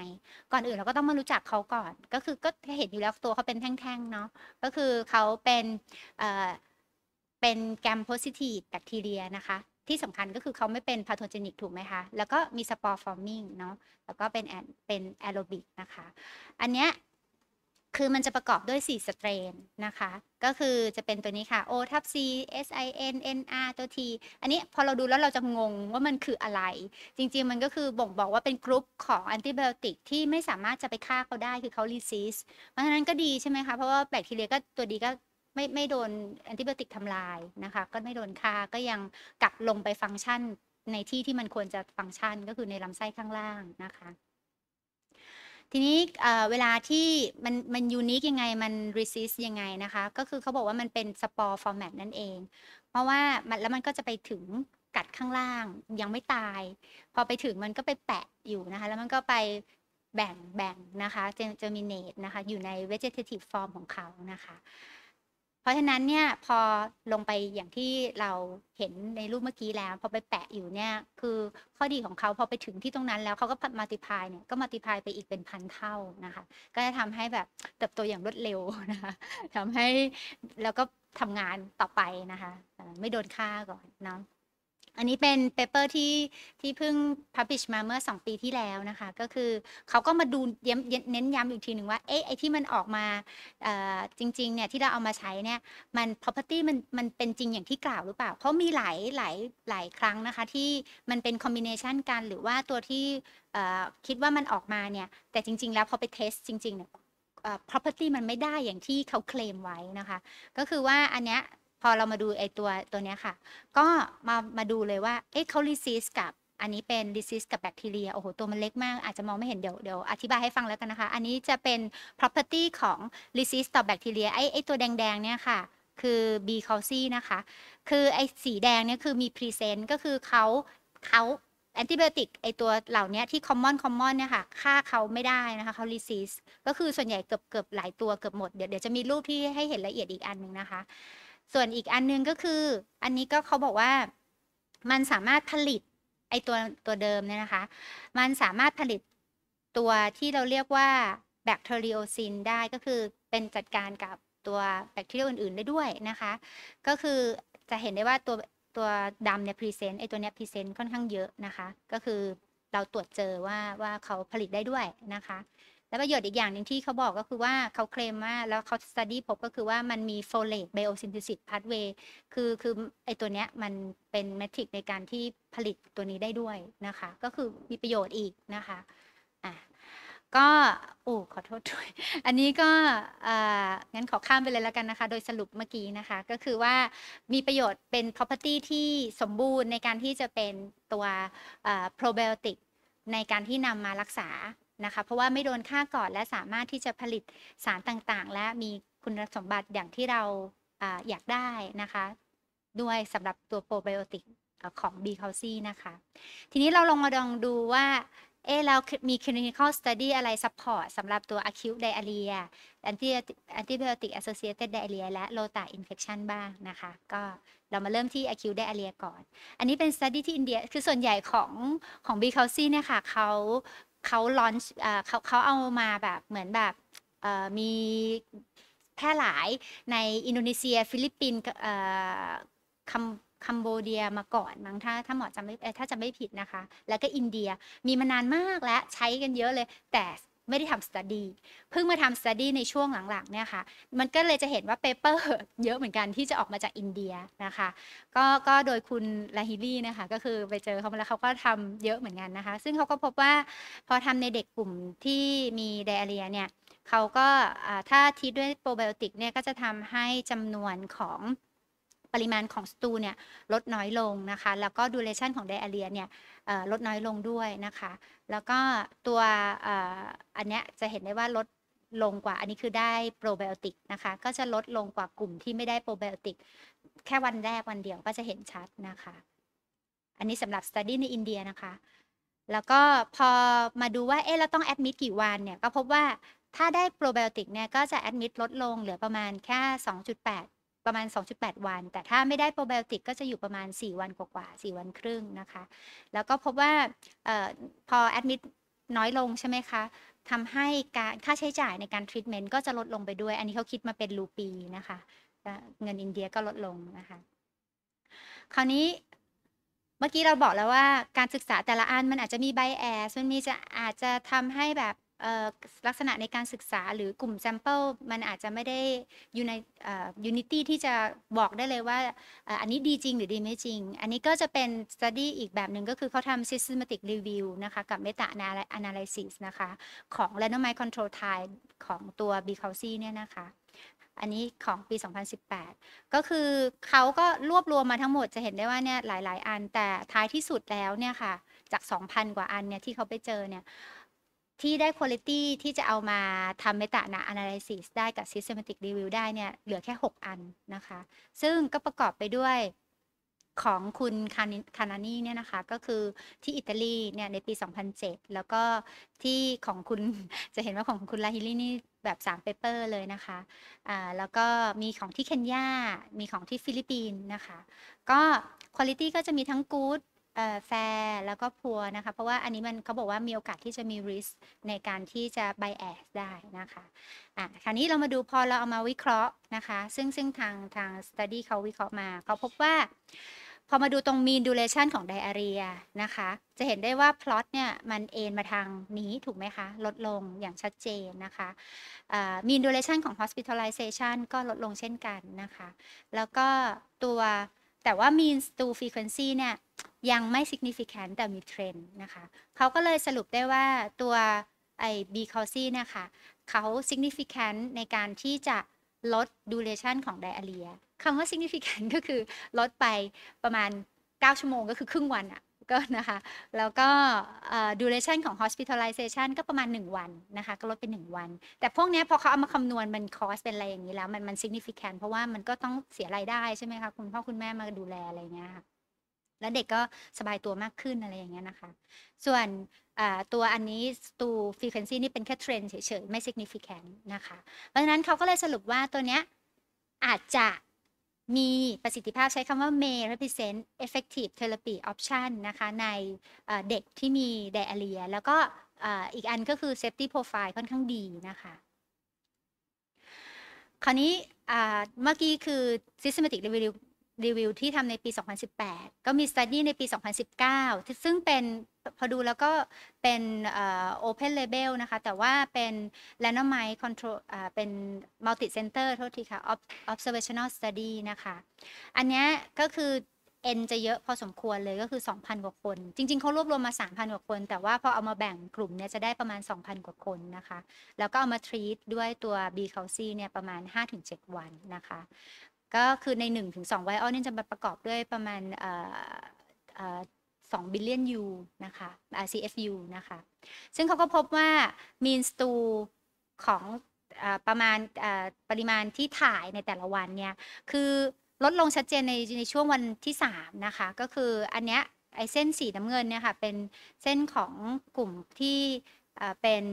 ก่อนอื่นเราก็ต้องมารู้จักเขาก่อนก็คือก็เห็นอยู่แล้วตัวเขาเป็นแท่งๆ เนาะก็คือเขาเป็นเอ่อเป็นแกรมโพซิทีฟแบคทีเรียนะคะ ที่สำคัญก็คือเขาไม่เป็น พาโทเจนิกถูกไหมคะ แล้วก็มีสปอร์ฟอร์มิงเนาะแล้วก็เป็นแอนเป็น แอโรบิกนะคะ อันเนี้ยคือมันจะประกอบด้วย 4 สเตรนนะคะ ก็คือจะเป็นตัวนี้ค่ะ O ทับ C S I N N R ตัว T อันนี้พอเราดูแล้วเราจะงงว่ามันคืออะไร จริงๆ มันก็คือบ่งบอกว่าเป็นกรุ๊ปของแอนติไบโอติกที่ไม่สามารถจะไปฆ่าเขาได้คือเขารีซิส เพราะฉะนั้นก็ดีใช่ไหมคะ เพราะว่าแบคทีเรียก็ตัวดีก็ไม่ไม่โดนแอนติไบโอติกทำลายนะคะ ก็ไม่โดนฆ่าก็ยังกลับลงไปฟังก์ชันในที่ที่มันควรจะฟังก์ชันก็คือในลำไส้ข้างล่างนะคะทีนี้เวลาที่มันมันยูนิคยังไงมันรีซิสยังไงนะคะ ก็คือเขาบอกว่ามันเป็นสปอร์ฟอร์แมตนั่นเอง เพราะว่าแล้วมันก็จะไปถึงกัดข้างล่างยังไม่ตาย พอไปถึงมันก็ไปแปะอยู่นะคะ แล้วมันก็ไปแบ่งแบ่งนะคะเจมิเนตนะคะอยู่ใน vegetative form ของเขานะคะเพราะฉะนั้นเนี่ยพอลงไปอย่างที่เราเห็นในรูปเมื่อกี้แล้ว พอไปแปะอยู่เนี่ยคือข้อดีของเขาพอไปถึงที่ตรงนั้นแล้วเขาก็มัลติพายเนี่ยก็มัลติพายไปอีกเป็นพันเท่านะคะ ก็จะทำให้แบบเติบโตอย่างรวดเร็วนะคะทำให้ แล้วก็ทำงานต่อไปนะคะ ไม่โดนฆ่าก่อนเนาะอันนี้เป็นเปเปอร์ที่ที่เพิ่งพับพิชมาเมื่อ 2 ปีที่แล้วนะคะ ก็คือเขาก็มาดูเน้นย้ำอีกทีหนึ่งว่า เอ๊ะ ไอที่มันออกมาจริงๆเนี่ยที่เราเอามาใช้เนี่ย มัน property มันมันเป็นจริงอย่างที่กล่าวหรือเปล่า เพราะมีหลายหลายหลายครั้งนะคะที่มันเป็นคอมบิเนชันกันหรือว่าตัวที่คิดว่ามันออกมาเนี่ย แต่จริงๆ แล้วพอไปเทสจริงๆเนี่ย property มันไม่ได้อย่างที่เขาเคลมไว้นะคะ ก็คือว่าอันเนี้ยพอเรามาดูไอตัวตัวนี้ค่ะ ก็มา มาดูเลยว่า เอ๊ะเขาลิซิสกับ อันนี้เป็นดิซิสกับแบคทีเรีย โอ้โห ตัวมันเล็กมาก อาจจะมองไม่เห็น เดี๋ยว เดี๋ยวอธิบายให้ฟังแล้วกันนะคะ อันนี้จะเป็น property ของดิซิสต่อแบคทีเรีย ไอไอตัวแดงๆ เนี่ยค่ะ คือ B c a l c i นะคะ คือ ไอสีแดงเนี่ยคือมี present ก็คือเขาเขาแอนติบอติกไอตัวเหล่านี้ที่คอมมอนคอมมอนเนี่ยค่ะฆ่าเขาไม่ได้นะคะเขาลิซิส ก็คือส่วนใหญ่เกือบเกือบหลายตัวเกือบหมดเดี๋ยวเดี๋ยวจะมีรูปที่ให้เห็นละเอียดอีกอันหนึ่งนะคะส่วนอีกอันนึงก็คืออันนี้ก็เขาบอกว่ามันสามารถผลิตไอตัวตัวเดิมเนี่ยนะคะ มันสามารถผลิตตัวที่เราเรียกว่าแบคทีเรียซินได้ก็คือเป็นจัดการกับตัวแบคทีเรียอื่น ๆ ได้ด้วยนะคะ ก็คือจะเห็นได้ว่าตัวตัวดำเนี่ยพรีเซนต์ไอตัวเนี้ยพรีเซนต์ค่อนข้างเยอะนะคะ ก็คือเราตรวจเจอว่าว่าเขาผลิตได้ด้วยนะคะแล้วประโยชน์อีกอย่างหนึ่งที่เขาบอกก็คือว่าเขาเคลมว่า แล้วเขาสตดี้พบก็คือว่ามันมีโฟเลตไบโอซินเทซิสพาสเวย์คือคือไอตัวเนี้ยมันเป็นเมทริกในการที่ผลิตตัวนี้ได้ด้วยนะคะ ก็คือมีประโยชน์อีกนะคะ อ่ะ ก็โอ้ขอโทษด้วยอันนี้ก็งั้นขอข้ามไปเลยแล้วกันนะคะ โดยสรุปเมื่อกี้นะคะ ก็คือว่ามีประโยชน์เป็น property ที่สมบูรณ์ในการที่จะเป็นตัว probiotic ในการที่นำมารักษานะคะเพราะว่าไม่โดนค่าก่อนและสามารถที่จะผลิตสารต่างๆ และมีคุณสมบัติอย่างที่เราอยากได้นะคะ ด้วยสำหรับตัวโปรไบโอติกของ b c a u s y นะคะ ทีนี้เราลองมาลองดูว่า เอ๊แล้วมี clinical study อะไร support สำหรับตัว acute diarrhea antibiotic associated diarrhea และ l o t a infection บ้างนะคะ ก็เรามาเริ่มที่ acute diarrhea ก่อน อันนี้เป็น study ที่อินเดียคือส่วนใหญ่ของของ b c a u s y เนี่ยค่ะเขาเขาลอนเขาเขาเอามาแบบเหมือนแบบมีแพร่หลายในอินโดนีเซีย ฟิลิปปินส์คัมคัมโบเดียมาก่อนมั้งถ้าถ้าหมอจำไม่ถ้าจำไม่ผิดนะคะ แล้วก็อินเดียมีมานานมากและใช้กันเยอะเลยแต่ไม่ได้ทำสต๊ดดี้เพิ่งมาทำสต๊ดดี้ในช่วงหลังๆเนี่ยค่ะมันก็เลยจะเห็นว่าเปเปอร์เยอะเหมือนกันที่จะออกมาจากอินเดียนะคะ ก็ก็โดยคุณลาฮิลี่นะคะ ก็คือไปเจอเขามาแล้วเขาก็ทำเยอะเหมือนกันนะคะ ซึ่งเขาก็พบว่าพอทำในเด็กกลุ่มที่มีไดอาเรียเนี่ยเขาก็ถ้าทีด้วยโปรไบโอติกเนี่ย ก็จะทำให้จำนวนของปริมาณของสตูเนี่ยลดน้อยลงนะคะแล้วก็ดูเลชันของไดอาเรียเนี่ยลดน้อยลงด้วยนะคะแล้วก็ตัวอันเนี้ยจะเห็นได้ว่าลดลงกว่าอันนี้คือได้โปรไบโอติกนะคะก็จะลดลงกว่ากลุ่มที่ไม่ได้โปรไบโอติกแค่วันแรกวันเดียวก็จะเห็นชัดนะคะ อันนี้สำหรับสต๊าดี้ในอินเดียนะคะ แล้วก็พอมาดูว่าเอ๊ะเราต้องแอดมิดกี่วันเนี่ยก็พบว่าถ้าได้โปรไบโอติกเนี่ยก็จะแอดมิดลดลงเหลือประมาณแค่ 2.8ประมาณ 2.8 วัน แต่ถ้าไม่ได้โปรไบโอติกก็จะอยู่ประมาณ 4 วันกว่าๆ 4 วันครึ่งนะคะ แล้วก็พบว่าออพอแอดมิดน้อยลงใช่ไหมคะ ทำให้การค่าใช้จ่ายในการทรีทเมนต์ก็จะลดลงไปด้วย อันนี้เขาคิดมาเป็นรูปีนะคะ เงินอินเดียก็ลดลงนะคะ คราวนี้เมื่อกี้เราบอกแล้วว่าการศึกษาแต่ละอันมันอาจจะมีไบแอสมันมีจะอาจจะทำให้แบบลักษณะในการศึกษาหรือกลุ่ม sample มันอาจจะไม่ได้อยู่ใน unity ที่จะบอกได้เลยว่าอันนี้ดีจริงหรือดีไม่จริง อันนี้ก็จะเป็น study อีกแบบหนึ่งก็คือเขาทำ systematic review นะคะ กับ meta analysis นะคะ ของ randomized control trial ของตัว b c a u s y เนี่ยนะคะ อันนี้ของปี 2018 ก็คือเขาก็รวบรวมมาทั้งหมดจะเห็นได้ว่าเนี่ย หลายๆ อันแต่ท้ายที่สุดแล้วเนี่ยค่ะจาก 2,000 กว่าอันเนี่ยที่เขาไปเจอเนี่ยที่ได้คุณลิตี้ที่จะเอามาทำ Meta Analysis ได้กับ Systematic Review ได้เนี่ย เหลือแค่ 6 อันนะคะ ซึ่งก็ประกอบไปด้วยของคุณคานานี่เนี่ยนะคะ ก็คือที่อิตาลีเนี่ย ในปี 2007 แล้วก็ที่ของคุณจะเห็นว่าของคุณลาฮิลี่นี่แบบ 3 เปเปอร์เลยนะคะ อ่าแล้วก็มีของที่เคนยา มีของที่ฟิลิปปินส์นะคะ ก็คุณลิตี้ก็จะมีทั้งกู๊ดแฟร์แล้วก็พัวนะคะ เพราะว่าอันนี้มันเขาบอกว่ามีโอกาสที่จะมีริสในการที่จะไบแอสได้นะคะ อ่ะคราวนี้เรามาดูพอเราเอามาวิเคราะห์นะคะ ซึ่งซึ่งทางทางสต๊าดี้เขาวิเคราะห์มาเขาพบว่าพอมาดูตรงมีนดูเลชันของไดอารีอนะคะ จะเห็นได้ว่าพลอตเนี่ย มันเอ็นมาทางนี้ถูกไหมคะ ลดลงอย่างชัดเจนนะคะมีนดูเลชันของ hospitalization ก็ลดลงเช่นกันนะคะ แล้วก็ตัวแต่ว่า means to frequency เนี่ยยังไม่ significant แต่มี trend นะคะ เขาก็เลยสรุปได้ว่าตัวไอ้ B c a u s y นะคะ เขา significant ในการที่จะลด duration ของ diarrhea คำว่า significant ก็คือลดไปประมาณ 9 ชั่วโมง ก็คือครึ่งวันอะ Google นะคะ แล้วก็ duration ของ hospitalization ก็ประมาณ 1 วันนะคะก็ลดเป็น 1 วัน แต่พวกนี้พอเขาเอามาคำนวณมันคอสเป็นอะไรอย่างนี้แล้วมันมัน significant เพราะว่ามันก็ต้องเสียรายได้ใช่ไหมคะ คุณพ่อคุณแม่มาดูแลอะไรเงี้ยค่ะ แล้วเด็กก็สบายตัวมากขึ้นอะไรอย่างเงี้ยนะคะ ส่วนตัวอันนี้ตัว frequency นี่เป็นแค่เทรนเฉยๆไม่ significant นะคะ เพราะฉะนั้นเขาก็เลยสรุปว่าตัวเนี้ยอาจจะมีประสิทธิภาพใช้คำว่า may represent effective therapy option นะคะ ในเด็กที่มีแดอะเรียแล้วก็อีกอันก็คือ safety profile ค่อนข้างดีนะคะ คราวนี้เมื่อกี้คือ systematic review รีวิวที่ทำในปี 2018 ก็มีสต๊ดี้ในปี 2019 ซึ่งเป็นพอดูแล้วก็เป็นโอเพนเลเบลนะคะ แต่ว่าเป็นแลนด์มา์คอนโทรเป็นมัลติเซนเตอร์โทษทีค่ะออฟเซอร์เวชันอลสต s t ดี้นะคะ อันนี้ก็คือเอ็นจะเยอะพอสมควรเลยก็คือ 2,000 กว่าคน จริง ๆ เขารวบรวมมา 3,000 กว่าคน แต่ว่าพอเอามาแบ่งกลุ่มเนี่ยจะได้ประมาณ 2,000 กว่าคนนะคะ แล้วก็เอามาทรีตด้วยตัว b c a u ซีเนี่ยประมาณ 5-7 วันนะคะก็คือใน1-2ไวออลนี่จะประกอบด้วยประมาณสองบิลเลียนยูนะคะ RCFU นะคะ ซึ่งเขาก็พบว่า mean s t o o ของอประมาณปริมาณที่ถ่ายในแต่ละวันเนี่ยคือลดลงชัดเจนในในช่วงวันที่ 3 นะคะ ก็คืออันเนี้ยไอเส้นสีน้ำเงินเนี่ยค่ะเป็นเส้นของกลุ่มที่เป็น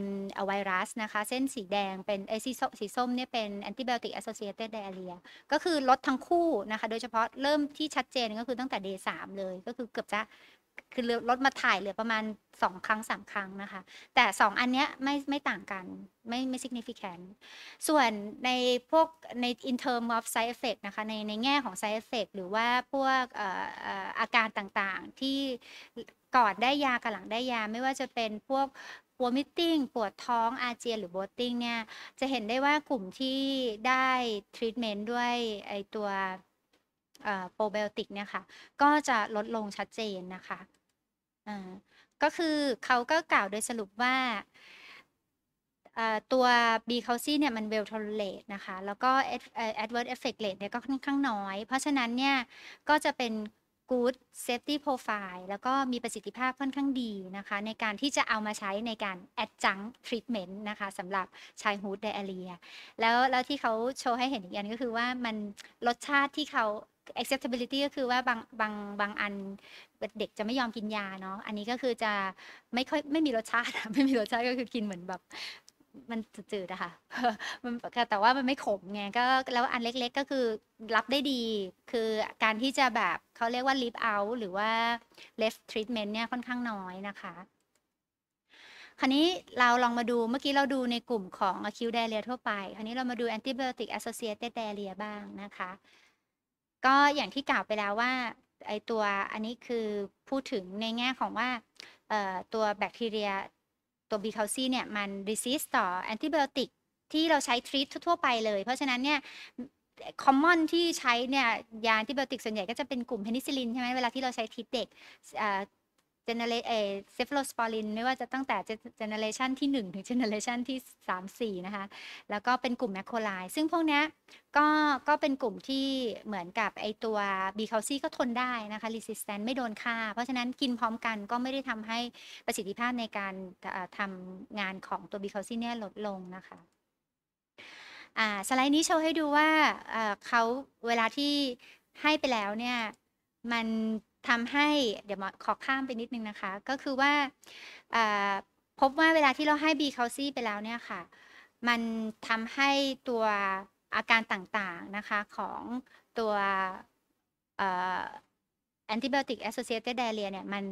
ไวรัส นะคะ เส้นสีแดงเป็นไอซีสีส้มเนี่ยเป็นแอนติบ o ติกแอสโซเชต e เดเรียก็คือลดทั้งคู่นะคะ โดยเฉพาะเริ่มที่ชัดเจนก็คือตั้งแต่เดย์สเลย ก็คือเกือบจะ คือลดมาถ่ายเหลือประมาณ 2 ครั้ง 3 ครั้งนะคะ แต่ 2 อันเนี้ยไม่ไม่ต่างกันไม่ไม่ significant ส่วนในพวกใน in term of side effect นะคะในในแง่ของ side effect หรือว่าพวกอาการต่างๆที่ก่อนได้ยากับหลังได้ยา ไม่ว่าจะเป็นพวกหัวมิตติ้ง ปวดท้อง อาเจียน หรือโบติ้งเนี่ย จะเห็นได้ว่ากลุ่มที่ได้ทรีทเมนต์ด้วยไอตัวโปรไบโอติกเนี่ยค่ะ ก็จะลดลงชัดเจนนะคะก็คือเขาก็กล่าวโดยสรุปว่าตัว B c a l c i เนี่ย มัน well tolerate นะคะ แล้วก็ adverse effect rate เนี่ยก็ค่อนข้างน้อย เพราะฉะนั้นเนี่ย ก็จะเป็น good safety profile แล้วก็มีประสิทธิภาพค่อนข้างดีนะคะ ในการที่จะเอามาใช้ในการ adjunct treatment นะคะสำหรับชายฮูดไดอารี h แล้วแล้วที่เขาโชว์ให้เห็นอีกอันก็คือว่ามันรสชาติที่เขา acceptability ก็คือว่าบางบางบางอันเด็กจะไม่ยอมกินยาเนาะอันนี้ก็คือจะไม่ค่อยไม่มีรสชาติไม่มีรสชาติก็คือกินเหมือนแบบมันจืดๆอะค่ะมันแต่ว่ามันไม่ขมไงก็แล้วอันเล็กๆก็คือรับได้ดีคือการที่จะแบบเขาเรียกว่า lip out หรือว่า left treatment เนี่ยค่อนข้างน้อยนะคะ คราวนี้เราลองมาดูเมื่อกี้เราดูในกลุ่มของ acute diarrhea ทั่วไป คราวนี้เรามาดู antibiotic associated diarrhea บ้างนะคะ ก็อย่างที่กล่าวไปแล้วว่าไอตัวอันนี้คือพูดถึงในแง่ของว่าตัวแบคทีเรียตัวบีคาซีเนี่ย มันรีซิสต่อแอนติไบโอติกที่เราใช้ทรีททั่วไปเลย เพราะฉะนั้นเนี่ยคอมมอนที่ใช้เนี่ย ยาแอีติบโอติกส่วนใหญ่ก็จะเป็นกลุ่มเพนิซิลินใช่ไหมเวลาที่เราใช้ทรีตเด็กเจเนเรเอเซฟโลสปอรินไม่ว่าจะตั้งแต่เจเนเรชันที่ 1 ถึงเจเนเรชันที่ 3 4 นะคะ แล้วก็เป็นกลุ่มแมคโคไลซึ่งพวกนี้ก็ก็เป็นกลุ่มที่เหมือนกับไอตัวบีคาซีก็ทนได้นะคะรีสิสแตนไม่โดนฆ่าเพราะฉะนั้นกินพร้อมกันก็ไม่ได้ทำให้ประสิทธิภาพในการทำงานของตัวบีคาซีเนี่ยลดลงนะคะสไลด์นี้โชว์ให้ดูว่าเขาเวลาที่ให้ไปแล้วเนี่ยมันทำให้ เดี๋ยวขอข้ามไปนิดนึงนะคะ ก็คือว่าพบว่าเวลาที่เราให้บีคาซี่ไปแล้วเนี่ยค่ะ มันทำให้ตัวอาการต่างๆ นะคะ ของตัวแอนติบิอติกแอสโซเชตเดเรียเนี่ย มัน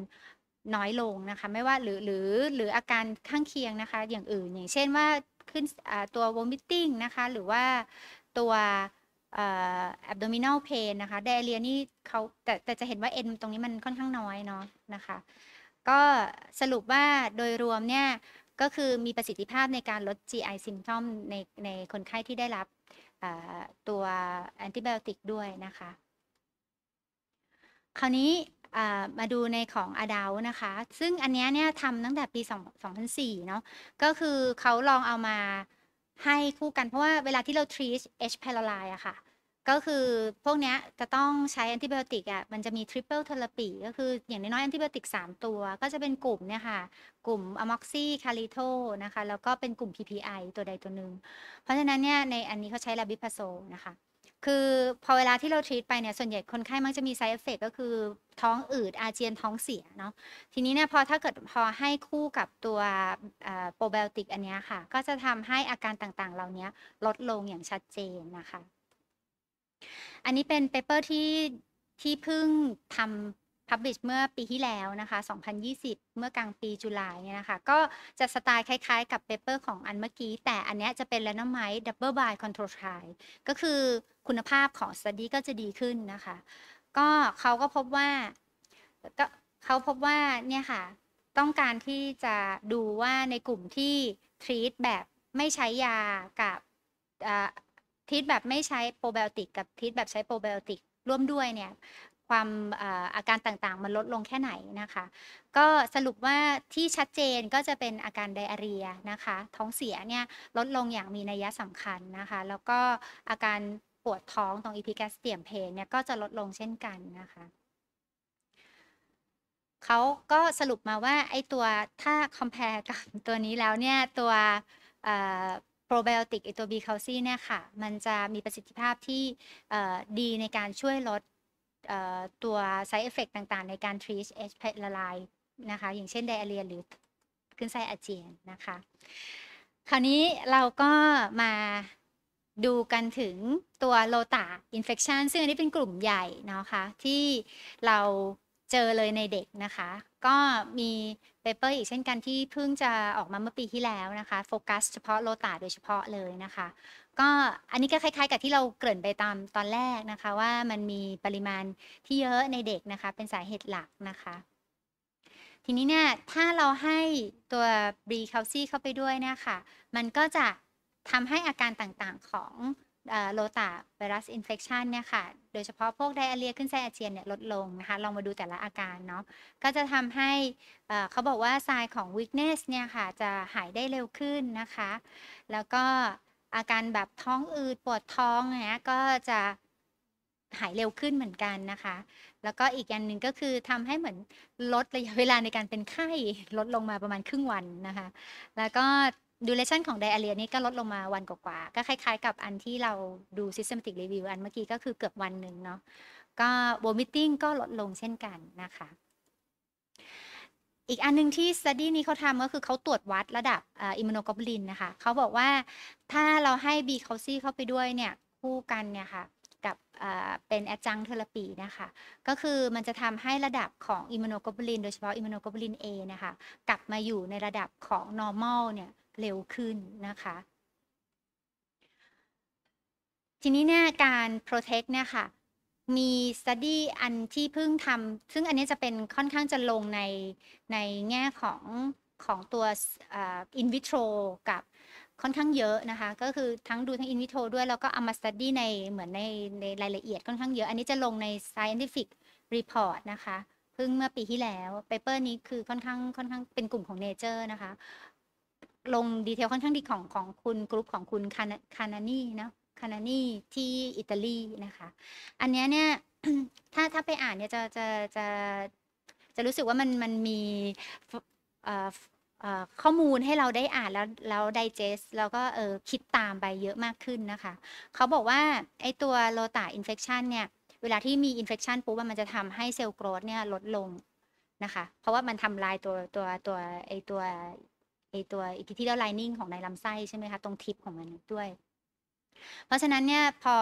น้อยลงนะคะ ไม่ว่าหรือหรือหรืออาการข้างเคียงนะคะ อย่างอื่น อย่างเช่นว่า ขึ้นตัวอมิตติ้งนะคะ หรือว่าตัวแอบ o m มิเนลเพนนะคะเด a เลียนี่เขาแต่แต่จะเห็นว่าเอ็นตรงนี้มันค่อนข้างน้อยเนาะนะคะ ก็สรุปว่าโดยรวมเนี่ย ก็คือมีประสิทธิภาพในการลด GI symptom ในในคนไข้ที่ได้รับตัวแอนติบบโอติกด้วยนะคะ คราวนี้มาดูในของอดาวนะคะ ซึ่งอันนี้เนี่ยทำตั้งแต่ปี 2004เนาะก็คือเขาลองเอามาให้คู่กันเพราะว่าเวลาที่เรา treat H. pylori อะค่ะก็คือพวกนี้จะต้องใช้แอนติบิอติกอ่ะ มันจะมีทริปเปิลเทอร์ปี ก็คืออย่างน้อยๆแอนติบิอติก3ตัว ก็จะเป็นกลุ่มเนี่ยค่ะ กลุ่มอะม็อกซี่คาริโทนะคะ แล้วก็เป็นกลุ่ม PPI ตัวใดตัวหนึ่งเพราะฉะนั้นเนี่ยในอันนี้เขาใช้ลาบิพาโซนะคะ คือพอเวลาที่เราทรีตไปเนี่ย ส่วนใหญ่คนไข้มักจะมีไซเอฟเฟกก็คือท้องอืด อาเจียนท้องเสียเนาะ ทีนี้เนี่ยพอถ้าเกิดพอให้คู่กับตัวโปรไบโอติกอันนี้ค่ะ ก็จะทำให้อาการต่างๆเหล่านี้ลดลงอย่างชัดเจนนะคะอันนี้เป็นเปเปอร์ที่ที่เพิ่งทำพับบิชเมื่อปีที่แล้วนะคะ 2020 เมื่อกลางปีจุลายนี่นะคะ ก็จะสไตล์คล้ายๆ กับเปเปอร์ของอันเมื่อกี้ แต่อันนี้จะเป็นแลนด์ไมค์ดับเบิล b l คอนโทร t ล o l ก็คือคุณภาพของสตีก็จะดีขึ้นนะคะ ก็เขาก็พบว่าก็เขาพบว่าเนี่ยค่ะต้องการที่จะดูว่าในกลุ่มที่ทรีตแบบไม่ใช้ยากับทีทแบบไม่ใช้โปรไบโอติกกับทีทแบบใช้โปรไบโอติก ร่วมด้วยเนี่ย ความอาการต่างๆ มันลดลงแค่ไหนนะคะ ก็สรุปว่าที่ชัดเจนก็จะเป็นอาการไดอาเรียนะคะ ท้องเสียเนี่ย ลดลงอย่างมีนัยสำคัญนะคะ แล้วก็อาการปวดท้องตรงอีพิแกสเตียมเพนเนี่ย ก็จะลดลงเช่นกันนะคะ เขาก็สรุปมาว่าไอตัวถ้า compare กับตัวนี้แล้วเนี่ยตัวโปรไบโอติกไอตัวบีคาลซีเนี่ยค่ะมันจะมีประสิทธิภาพที่ดีในการช่วยลดตัวไซเอฟเฟกต์ต่างๆ ในการท treat พละลาย นะคะ อย่างเช่นไดอะเรียหรือ ขึ้นไส้อาเจียนนะคะ คราวนี้เราก็มาดูกันถึงตัวโลตาอินเฟคชันซึ่งอันนี้เป็นกลุ่มใหญ่นะคะที่เราเจอเลยในเด็กนะคะ ก็มีเปเปอร์อีกเช่นกันที่เพิ่งจะออกมาเมื่อปีที่แล้วนะคะ โฟกัสเฉพาะโลตาโดยเฉพาะเลยนะคะ ก็อันนี้ก็คล้ายๆกับที่เราเกริ่นไปตามตอนแรกนะคะ ว่ามันมีปริมาณที่เยอะในเด็กนะคะ เป็นสาเหตุหลักนะคะ ทีนี้เนี่ยถ้าเราให้ตัวบรีคาซีเข้าไปด้วยเนี่ยค่ะมันก็จะทำให้อาการต่างๆของโลตาไวรัสอินเฟคชันเนี่ยค่ะ โดยเฉพาะพวกไดอาเรียขึ้นไส้อาเจียนเนี่ยลดลงนะคะ ลองมาดูแต่ละอาการเนาะ ก็จะทำให้เขาบอกว่าทรายของวิกเนสเนี่ยค่ะจะหายได้เร็วขึ้นนะคะ แล้วก็อาการแบบท้องอืดปวดท้องเนี่ย ก็จะหายเร็วขึ้นเหมือนกันนะคะ แล้วก็อีกอย่างหนึ่งก็คือทำให้เหมือนลดระยะเวลาในการเป็นไข้ลดลงมาประมาณครึ่งวันนะคะ แล้วก็ดูเลชันของไดอะเรียนี่ก็ลดลงมาวันกว่าๆก็คล้ายๆกับอันที่เราดูซิสเตมติกรีวิวอันเมื่อกี้ก็คือเกือบวันหนึ่งเนาะก็ v มิทติ้งก็ลดลงเช่นกันนะคะ อีกอันนึงที่๊ t ดี้นี้เขาทำก็คือเขาตรวจวัดระดับอิมมูโนกลบูลินนะคะเขาบอกว่าถ้าเราให้ี c a u ซีเข้าไปด้วยเนี่ยคู่กันเนี่ยค่ะกับเป็นแอดจังเทอราปีนะคะ ก็คือมันจะทำให้ระดับของอิมมูโนกลบูลินโดยเฉพาะอิมมูโนกลบูลิน A นะคะกลับมาอยู่ในระดับของ normal เนี่ยเร็วขึ้นนะคะ ทีนี้เนี่ยการ protect เนี่ยค่ะ มีสต u d y อันที่เพิ่งทำซึ่งอันนี้จะเป็นค่อนข้างจะลงใน ในแง่ของ ของตัวอินวิโตรกับค่อนข้างเยอะนะคะ ก็คือทั้งดูทั้งอินวิโรด้วย แล้วก็เอามาสต๊ดดี้ในเหมือนในในรายละเอียดค่อนข้างเยอะ อันนี้จะลงใน scientific report นะคะ เพิ่งเมื่อปีที่แล้วเปเปอร์นี้คือค่อนข้างค่อนข้างเป็นกลุ่มของ Nature นะคะลงดีเทลค่อนข้างดีของของคุณ กรุ๊ปของคุณคานาคานานี่เนาะคานานี่ที่อิตาลีนะคะ อันนี้เนี่ย ถ้าถ้าไปอ่านเนี่ยจะ จะจะจะรู้สึกว่ามันมันมีข้อมูลให้เราได้อ่านแล้ว แล้วไดเจสแล้วก็เออคิดตามไปเยอะมากขึ้นนะคะ เขาบอกว่า ไอตัวโลตาอินเฟคชันเนี่ยเวลาที่มีอินเฟคชันปุ๊บมันจะทำให้เซลล์โกรธเนี่ย ลดลงนะคะ เพราะว่ามันทำลายตัวตัวตัวไอตัวตัวอีพิทีเรลไลนิ่งของในลำไส้ใช่ไหมคะ ตรงทิปของมันด้วย เพราะฉะนั้นเนี่ย พอ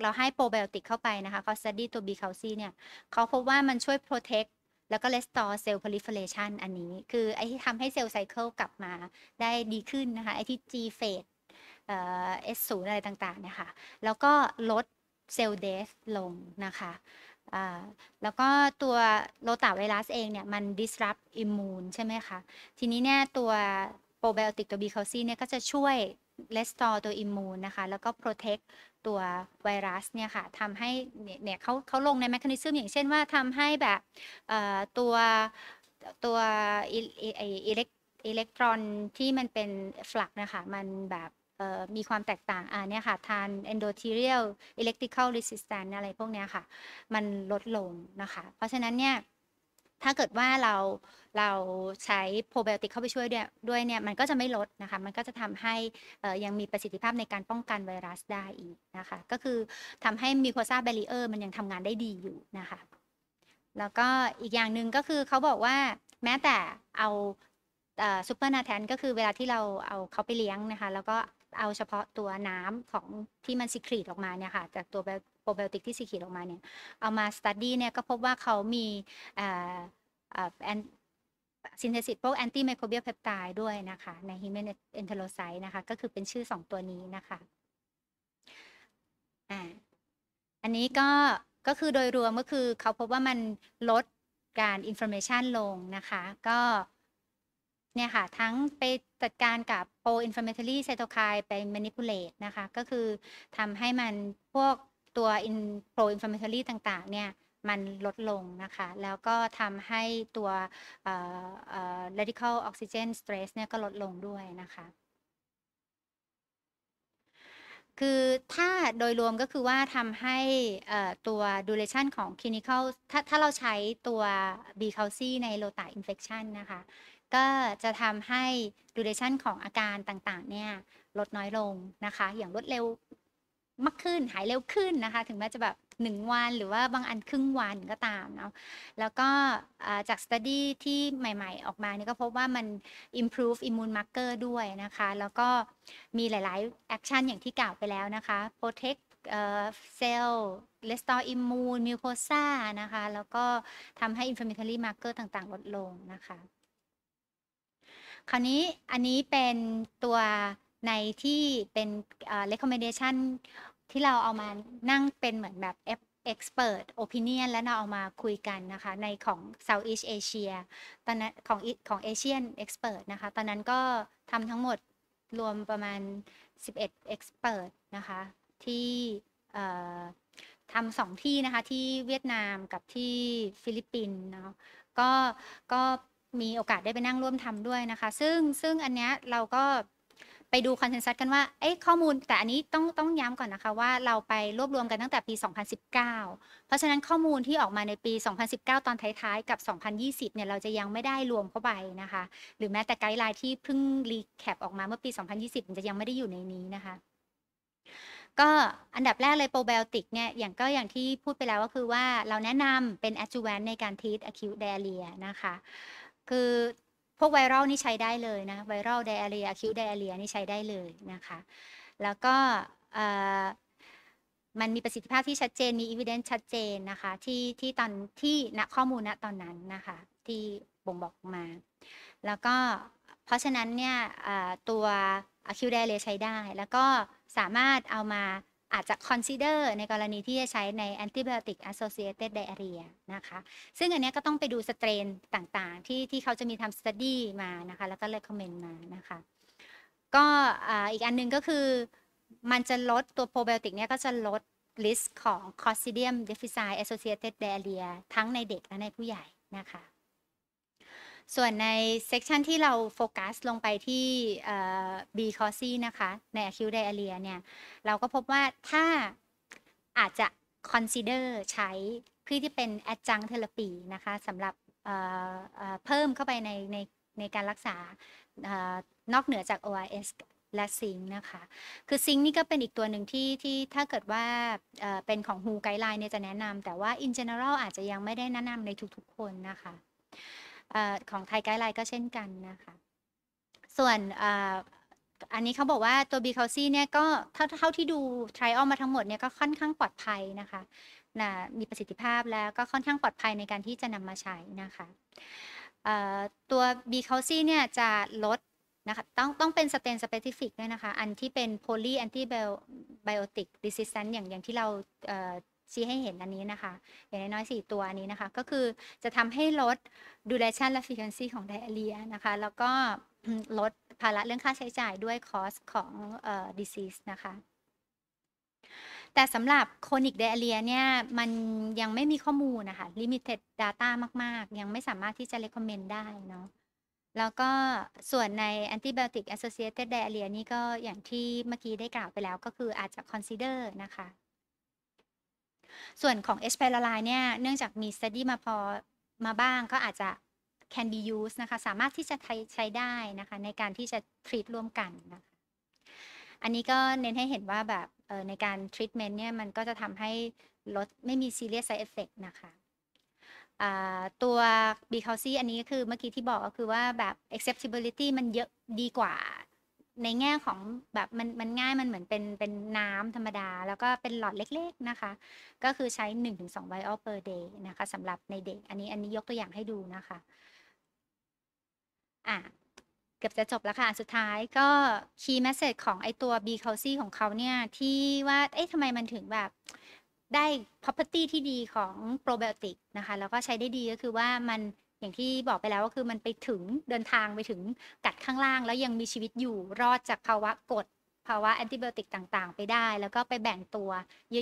เราให้โปรไบโอติกเข้าไปนะคะเขาสตี้ตัวบีคาลซีเนี่ยเขาพบว่ามันช่วยโปรเทคแล้วก็ restore cell proliferation อันนี้คือไอที่ทำให้เซลล์ไซเคิลกลับมาได้ดีขึ้นนะคะ ไอที่ G phase เอสูนอะไรต่างๆนะคะแล้วก็ลดเซลล์เดสลงนะคะแล้วก็ตัวโรตาไวรัสเองเนี่ย มัน disrupt immune ใช่ไหมคะทีนี้เนี่ยตัวโปรไบโอติกตัวบีคาซีเนี่ยก็จะช่วยเลสตอตัวอิมมูนนะคะ แล้วก็โปรเทคตัวไวรัสเนี่ยค่ะทำให้ เนี่ยเขาเขาลงในแมคานิซึมอย่างเช่นว่าทำให้แบบตัวตัวอิเล็กอิเล็กตรอนที่มันเป็นฟลักนะคะ มันแบบมีความแตกต่างอ่าเนี่ยค่ะ ทาน endothelial electrical resistance อะไรพวกเนี้ยค่ะ มันลดลงนะคะ เพราะฉะนั้นเนี่ยถ้าเกิดว่าเราเราใช้โปรไบโอติกเข้าไปช่วยด้วยด้วยเนี่ย มันก็จะไม่ลดนะคะ มันก็จะทำให้ยังมีประสิทธิภาพในการป้องกันไวรัสได้อีกนะคะ ก็คือทำให้มีโคซาเบรีเออร์มันยังทำงานได้ดีอยู่นะคะ แล้วก็อีกอย่างหนึ่งก็คือเขาบอกว่าแม้แต่เอาซูเปอร์นาแทนก็คือเวลาที่เราเอาเขาไปเลี้ยงนะคะ แล้วก็เอาเฉพาะตัวน้ำของที่มันซิครีตออกมาเนี่ยค่ะจากตัวโปรไบโอติกที่สีเขียวออกมาเนี่ย เอามาสตัดดี้เนี่ย ก็พบว่าเขามีซินเทซิสพวกแอนตี้ไมโครเบียลเพปไทด์ด้วยนะคะ ในฮิมเมนเอนเทโลไซต์นะคะ ก็คือเป็นชื่อ 2 ตัวนี้นะคะอ่าอันนี้ก็ก็คือโดยรวมก็คือเขาพบว่ามันลดการอินโฟเมชันลงนะคะ ก็เนี่ยค่ะ ทั้งไปจัดการกับโปรอินฟลามเมทอรี่ไซโตไคน์ไปมานิพูเลตนะคะ ก็คือทำให้มันพวกตัว pro i n f l a m เม t o ี่ต่าง ๆ เนี่ย มันลดลงนะคะ แล้วก็ทำให้ตัว radical oxygen stress เนี่ยก็ลดลงด้วยนะคะ คือถ้าโดยรวมก็คือว่าทำให้ตัว duration ของ clinical ถ้าถ้าเราใช้ตัว b c a l c y ในโ o t a infection นะคะ ก็จะทำให้ duration ของอาการต่าง ๆ เนี่ย ลดน้อยลงนะคะ อย่างรวดเร็วมากขึ้นหายเร็วขึ้นนะคะ ถึงแม้จะแบบหนึ่งวันหรือว่าบางอันครึ่งวันก็ตามเนาะแล้วก็จากสต๊าดี้ที่ใหม่ๆ ออกมานี่ก็พบว่ามัน improve immune marker ด้วยนะคะ แล้วก็มีหลายๆแอคชั่นอย่างที่กล่าวไปแล้วนะคะ protect เซลล์ restore immune mucosa นะคะ แล้วก็ทำให้ inflammatory marker ต่างๆ ลดลงนะคะคราวนี้อันนี้เป็นตัวในที่เป็น recommendation ที่เราเอามานั่งเป็นเหมือนแบบเอ p e r ็กซ์เ i o n โอปิเนียนและเราเอามาคุยกันนะคะ ในของ Southeast Asia ตอนนั้น ของของเอเชียนเอ็กซ์เนะคะ ตอนนั้นก็ทำทั้งหมดรวมประมาณ 11เอ็กซ์เนะคะ ที่ทำสองที่นะคะ ที่เวียดนามกับที่ฟิลิปปินส์เนาะก็ก็มีโอกาสได้ไปนั่งร่วมทำด้วยนะคะ ซึ่งซึ่งอันเนี้ยเราก็ไปดูคอนเซนแซสกันว่า เอ้ข้อมูลแต่อันนี้ต้องต้องย้ำก่อนนะคะว่าเราไปรวบรวมกันตั้งแต่ปี 2019 เพราะฉะนั้นข้อมูลที่ออกมาในปี 2019 ตอนท้ายๆ กับ 2020 เนี่ยเราจะยังไม่ได้รวมเข้าไปนะคะหรือแม้แต่ไกด์ไลน์ที่เพิ่งรีแคปออกมาเมื่อปี 2020จะยังไม่ได้อยู่ในนี้นะคะก็อันดับแรกเลยโปรไบโอติกเนี่ยอย่างก็อย่างที่พูดไปแล้วก็คือว่าเราแนะนำเป็นแอดจู a วนในการทีท a ะคิวเดเรียนะคะคือพวกไวรัลนี่ใช้ได้เลยนะไวรัลไดอาเรียคิวไดอาเรียนี่ใช้ได้เลยนะคะ แล้วก็มันมีประสิทธิภาพที่ชัดเจนมีอีเวเดนชัดเจนนะคะ ที่ที่ตอนที่ณข้อมูลณตอนนั้นนะคะ ที่บ่งบอกมา แล้วก็เพราะฉะนั้นเนี่ยตัวอะคิวไดเรียใช้ได้ แล้วก็สามารถเอามาอาจจะ consider ในกรณีที่จะใช้ใน antibiotic associated diarrhea นะคะ ซึ่งอันนี้ก็ต้องไปดูสเตรนต่างๆ ที่ที่เขาจะมีทำ study มานะคะ แล้วก็ recommend มา นะคะ ก็อีกอันนึงก็คือ มันจะลดตัวโปรไบโอติกเนี่ยก็จะลด list ของ Clostridium difficile associated diarrhea ทั้งในเด็กและในผู้ใหญ่นะคะส่วนในเซกชันที่เราโฟกัสลงไปที่ B c o s ีนะคะ ใน acute diarrhea เนี่ย เราก็พบว่าถ้าอาจจะ consider ใช้เพื่อที่เป็น adjunct therapy นะคะสำหรับเพิ่มเข้าไปในในในการรักษานอกเหนือจาก ORS และซิงนะคะ คือซิงนี่ก็เป็นอีกตัวหนึ่งที่ ที่ถ้าเกิดว่าเป็นของ WHO ไกด์ไลน์เนี่ยจะแนะนำแต่ว่า in general อาจจะยังไม่ได้แนะนำในทุกๆคนนะคะของไทยไกด์ไลน์ก็เช่นกันนะคะ ส่วนอันนี้เขาบอกว่าตัวบีคาซี่เนี่ย ก็เท่าที่ดูทริอัลมาทั้งหมดเนี่ยก็ค่อนข้างปลอดภัยนะคะนะมีประสิทธิภาพแล้วก็ค่อนข้างปลอดภัยในการที่จะนำมาใช้นะคะ ตัวบีคาซี่เนี่ยจะลดนะคะ ต้องต้องเป็นสเตนสเปซิฟิกด้วยนะคะ อันที่เป็นโพลีแอนติไบโอติกดิซิสแซนอย่างอย่างที่เราชี้ให้เห็นอันนี้นะคะ อย่างน้อยๆ4ตัวอันนี้นะคะ ก็คือจะทำให้ลด duration และ frequency ของ diarrhea นะคะ แล้วก็ลดภาระเรื่องค่าใช้จ่ายด้วย cost ของเอ่อ disease นะคะ แต่สำหรับโคนิกไดอาเรียเนี่ย มันยังไม่มีข้อมูลนะคะ limited data มาก ๆ ยังไม่สามารถที่จะ recommend ได้เนาะแล้วก็ส่วนใน antibiotic associated diarrhea นี่ก็อย่างที่เมื่อกี้ได้กล่าวไปแล้วก็คืออาจจะ consider นะคะส่วนของ h p l a l i เนี่ยเนื่องจากมี study มาพอมาบ้างก็อาจจะ can be used นะคะ สามารถที่จะใช้ได้นะคะ ในการที่จะ treat ร่วมกันนะคะอันนี้ก็เน้นให้เห็นว่าแบบในการ treatment เนี่ยมันก็จะทำให้ลดไม่มี serious side effect นะคะตัว b c a l c y อันนี้ก็คือเมื่อกี้ที่บอกก็คือว่าแบบ acceptability มันเยอะดีกว่าในแง่ของแบบมันมันง่ายมันเหมือนเป็นเป็นน้ำธรรมดา แล้วก็เป็นหลอดเล็กๆนะคะ ก็คือใช้ 1-2ไวออล per day นะคะสำหรับในเด็ก อันนี้อันนี้ยกตัวอย่างให้ดูนะคะ อ่ะ เกือบจะจบแล้วค่ะ สุดท้ายก็ key message ของไอตัว B c a l c y ของเขาเนี่ย ที่ว่า เอ๊ะทำไมมันถึงแบบได้ property ที่ดีของปรไบโอติกนะคะ แล้วก็ใช้ได้ดีก็คือว่ามันอย่างที่บอกไปแล้วก็คือมันไปถึงเดินทางไปถึงกัดข้างล่าง แล้วยังมีชีวิตอยู่รอดจากภาวะกด ภาวะแอนติบิอติกต่างๆ ไปได้ แล้วก็ไปแบ่งตัว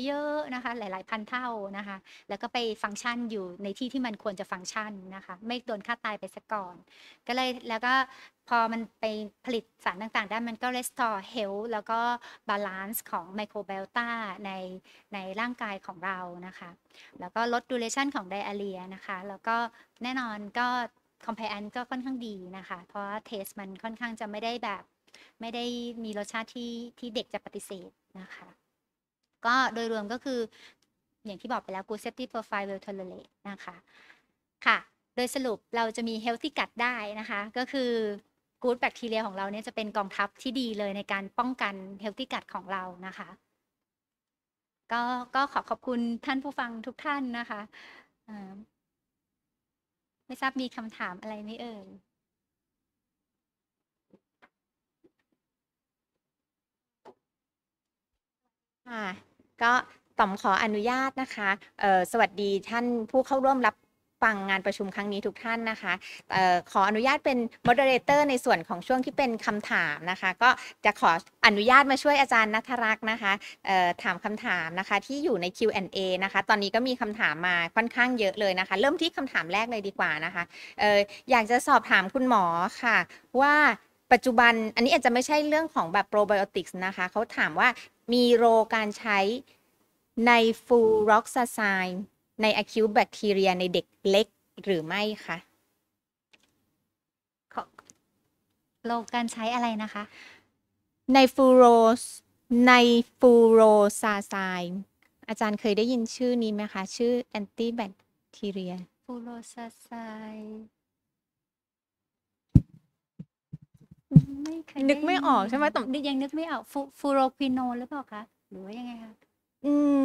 เยอะๆ นะคะ หลายๆ พันเท่านะคะ แล้วก็ไปฟังก์ชันอยู่ในที่ที่มันควรจะฟังก์ชันนะคะ ไม่โดนฆ่าตายไปซะก่อนก็เลยแล้วก็พอมันไปผลิตสารต่างๆได้มันก็ restore health แล้วก็ balance ของไมโคร b บ o t ตาในในร่างกายของเรานะคะ แล้วก็ลด duration ของไดอ r เรียนะคะ แล้วก็แน่นอนก็ c o m p a r e ก็ค่อนข้างดีนะคะ เพราะว่าเทสมันค่อนข้างจะไม่ได้แบบไม่ได้มีรสชาติที่ที่เด็กจะปฏิเสธนะคะ ก็โดยรวมก็คืออย่างที่บอกไปแล้ว Good Safety Profile Well Tolerate นะคะ ค่ะ โดยสรุปเราจะมี Healthy Gut ได้นะคะ ก็คือกู๊ดแบคทีเรียของเราเนี่ยจะเป็นกองทัพที่ดีเลยในการป้องกันเฮลตี้กัดของเรานะคะ ก็ก็ขอขอบคุณท่านผู้ฟังทุกท่านนะคะ ไม่ทราบมีคำถามอะไรไหมเอ่ยค่ะก็ต่อมขออนุญาตนะคะสวัสดีท่านผู้เข้าร่วมรับฟังงานประชุมครั้งนี้ทุกท่านนะคะออขออนุญาตเป็นมอดเรเตอร์ในส่วนของช่วงที่เป็นคำถามนะคะ ก็จะขออนุญาตมาช่วยอาจารย์นัทรักษ์นะคะถามคำถามนะคะ ที่อยู่ใน Q&A นะคะตอนนี้ก็มีคำถามมาค่อนข้างเยอะเลยนะคะเริ่มที่คำถามแรกเลยดีกว่านะคะอออยากจะสอบถามคุณหมอค่ะว่าปัจจุบันอันนี้อาจจะไม่ใช่เรื่องของแบบโปรไบโอติกส์นะคะเขาถามว่ามีโรการใช้ในฟูร็อกซาไซใน acute bacteria ในเด็กเล็กหรือไม่คะโรคการใช้อะไรนะคะ ในฟูโรส ในฟูโรซาไซน์อาจารย์เคยได้ยินชื่อนี้ไหมคะ ชื่อแอนตี้แบคทีเรียฟูโรซาไซน์นึกไม่ออกใช่ไหมต่อมยังนึกไม่ออกฟูฟูโรควินโนหรือเปล่าคะ หรือว่ายังไงคะ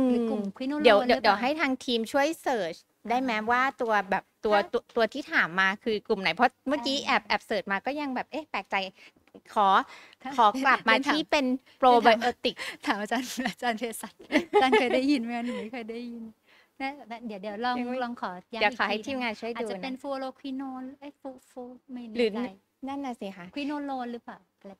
หรือกลุ่มควิโนโลนเดี๋ยวเดี๋ยวให้ทางทีมช่วยเสิร์ชได้ไหมว่าตัวแบบตัวตัวตัวที่ถามมาคือกลุ่มไหน เพราะเมื่อกี้แอบ แอบเสิร์ชมาก็ยังแบบเอ๊ะ แปลกใจ ขอ ขอกลับมาที่เป็นโปรไบโอติกถามอาจารย์อาจารย์เภสัชอาจารย์เคยได้ยินไหมหนูเคยได้ยินนะเดี๋ยวเดี๋ยวลอง ลองขอเดี๋ยวขอให้ทีมงานช่วยอาจจะเป็นฟูโรควินอลเอ้ฟูฟูไม่อแน่ใจนั่นน่ะสิคะควินโลนหรือเปล่า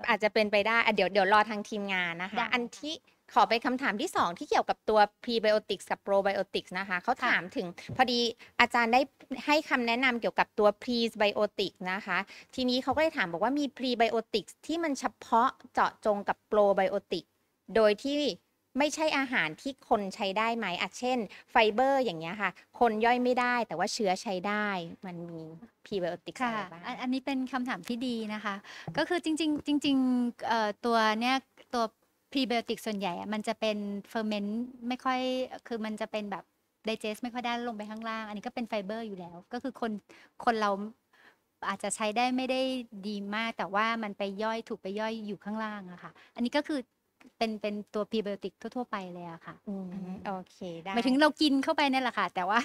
อาจจะเป็นไปได้เดี๋ยวเดี๋ยวรอทางทีมงานนะคะ อันที่ขอไปคำถามที่2ที่เกี่ยวกับตัวพรีไบโอติกกับโปรไบโอติกนะคะเขาถามถึง พอดีอาจารย์ได้ให้คำแนะนำเกี่ยวกับตัวพรีไบโอติกนะคะ ทีนี้เขาก็เลยถามบอกว่ามีพรีไบโอติกที่มันเฉพาะเจาะจงกับโปรไบโอติกโดยที่ไม่ใช่อาหารที่คนใช้ได้ไหมอาจเช่นไฟเบอร์อย่างเงี้ยค่ะ คนย่อยไม่ได้แต่ว่าเชื้อใช้ได้ มันมีพีเบอติกอะไรบ้างอันนี้เป็นคำถามที่ดีนะคะ ก็คือจริงๆจริงๆตัวเนี้ยตัวพรีเบอติกส่วนใหญ่ มันจะเป็นเฟอร์เมนต์ไม่ค่อยคือมันจะเป็นแบบไดเจสไม่ค่อยได้ลงไปข้างล่าง อันนี้ก็เป็นไฟเบอร์อยู่แล้ว ก็คือคนคนเราอาจจะใช้ได้ไม่ได้ดีมากแต่ว่ามันไปย่อยถูกไปย่อยอยู่ข้างล่างอะค่ะ อันนี้ก็คือเป็น เป็นตัวพรีไบโอติกทั่ว ๆ ไปเลยอะค่ะ อืมโอเค ได้ หมายถึงเรากินเข้าไปนี่แหละค่ะ แต่ว่า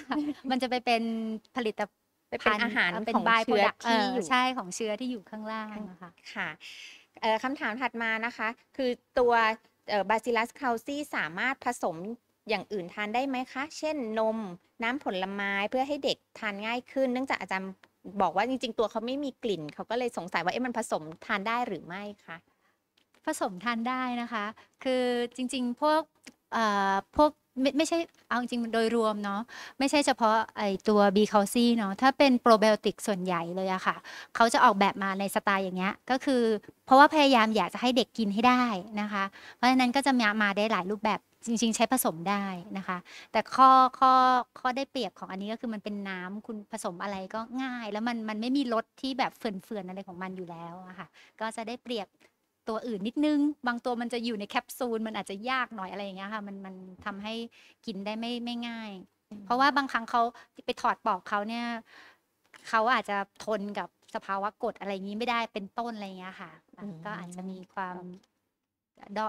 มันจะไปเป็นผลิตฑ์เป็น อาหาร เป็นของเชื้อที่อยู่ใช่ ของเชื้อที่อยู่ข้างล่างค่ะ ค่ะ คำถามถัดมานะคะ คือตัวบาซิลัสคาลซีสามารถผสมอย่างอื่นทานได้ไหมคะ เช่นนมน้ำผลไม้เพื่อให้เด็กทานง่ายขึ้น เนื่องจากอาจารย์บอกว่าจริง ๆ ตัวเขาไม่มีกลิ่น เขาก็เลยสงสัยว่าเอ๊ะมันผสมทานได้หรือไม่คะผสมทานได้นะคะ คือจริงๆ พวกพวกไม่ไม่ใช่เอาจริงโดยรวมเนาะไม่ใช่เฉพาะไอตัวบีค l ซีเนาะถ้าเป็นโปรไบโอติกส่วนใหญ่เลยอะค่ะ เขาจะออกแบบมาในสไตล์อย่างเงี้ยก็คือเพราะว่าพยายามอยากจะให้เด็กกินให้ได้นะคะ เพราะฉะนั้นก็จะมามาได้หลายรูปแบบ จริงๆ ใช้ผสมได้นะคะ แต่ข้อข้อข้อได้เปรียบของอันนี้ก็คือมันเป็นน้ำคุณผสมอะไรก็ง่ายแล้วมันมันไม่มีรสที่แบบเฟื่อนๆอะไรของมันอยู่แล้วอะค่ะก็จะได้เปรียบตัวอื่นนิดนึงบางตัวมันจะอยู่ในแคปซูลมันอาจจะยากหน่อยอะไรอย่างเงี้ยค่ะ มันมันทำให้กินได้ไม่ไม่ง่าย เพราะว่าบางครั้งเขาไปถอดปอกเขาเนี่ยเขาอาจจะทนกับสภาวะกดอะไรอย่างนี้ไม่ได้เป็นต้นอะไรอย่างเงี้ยค่ะก็อาจจะมีความดอ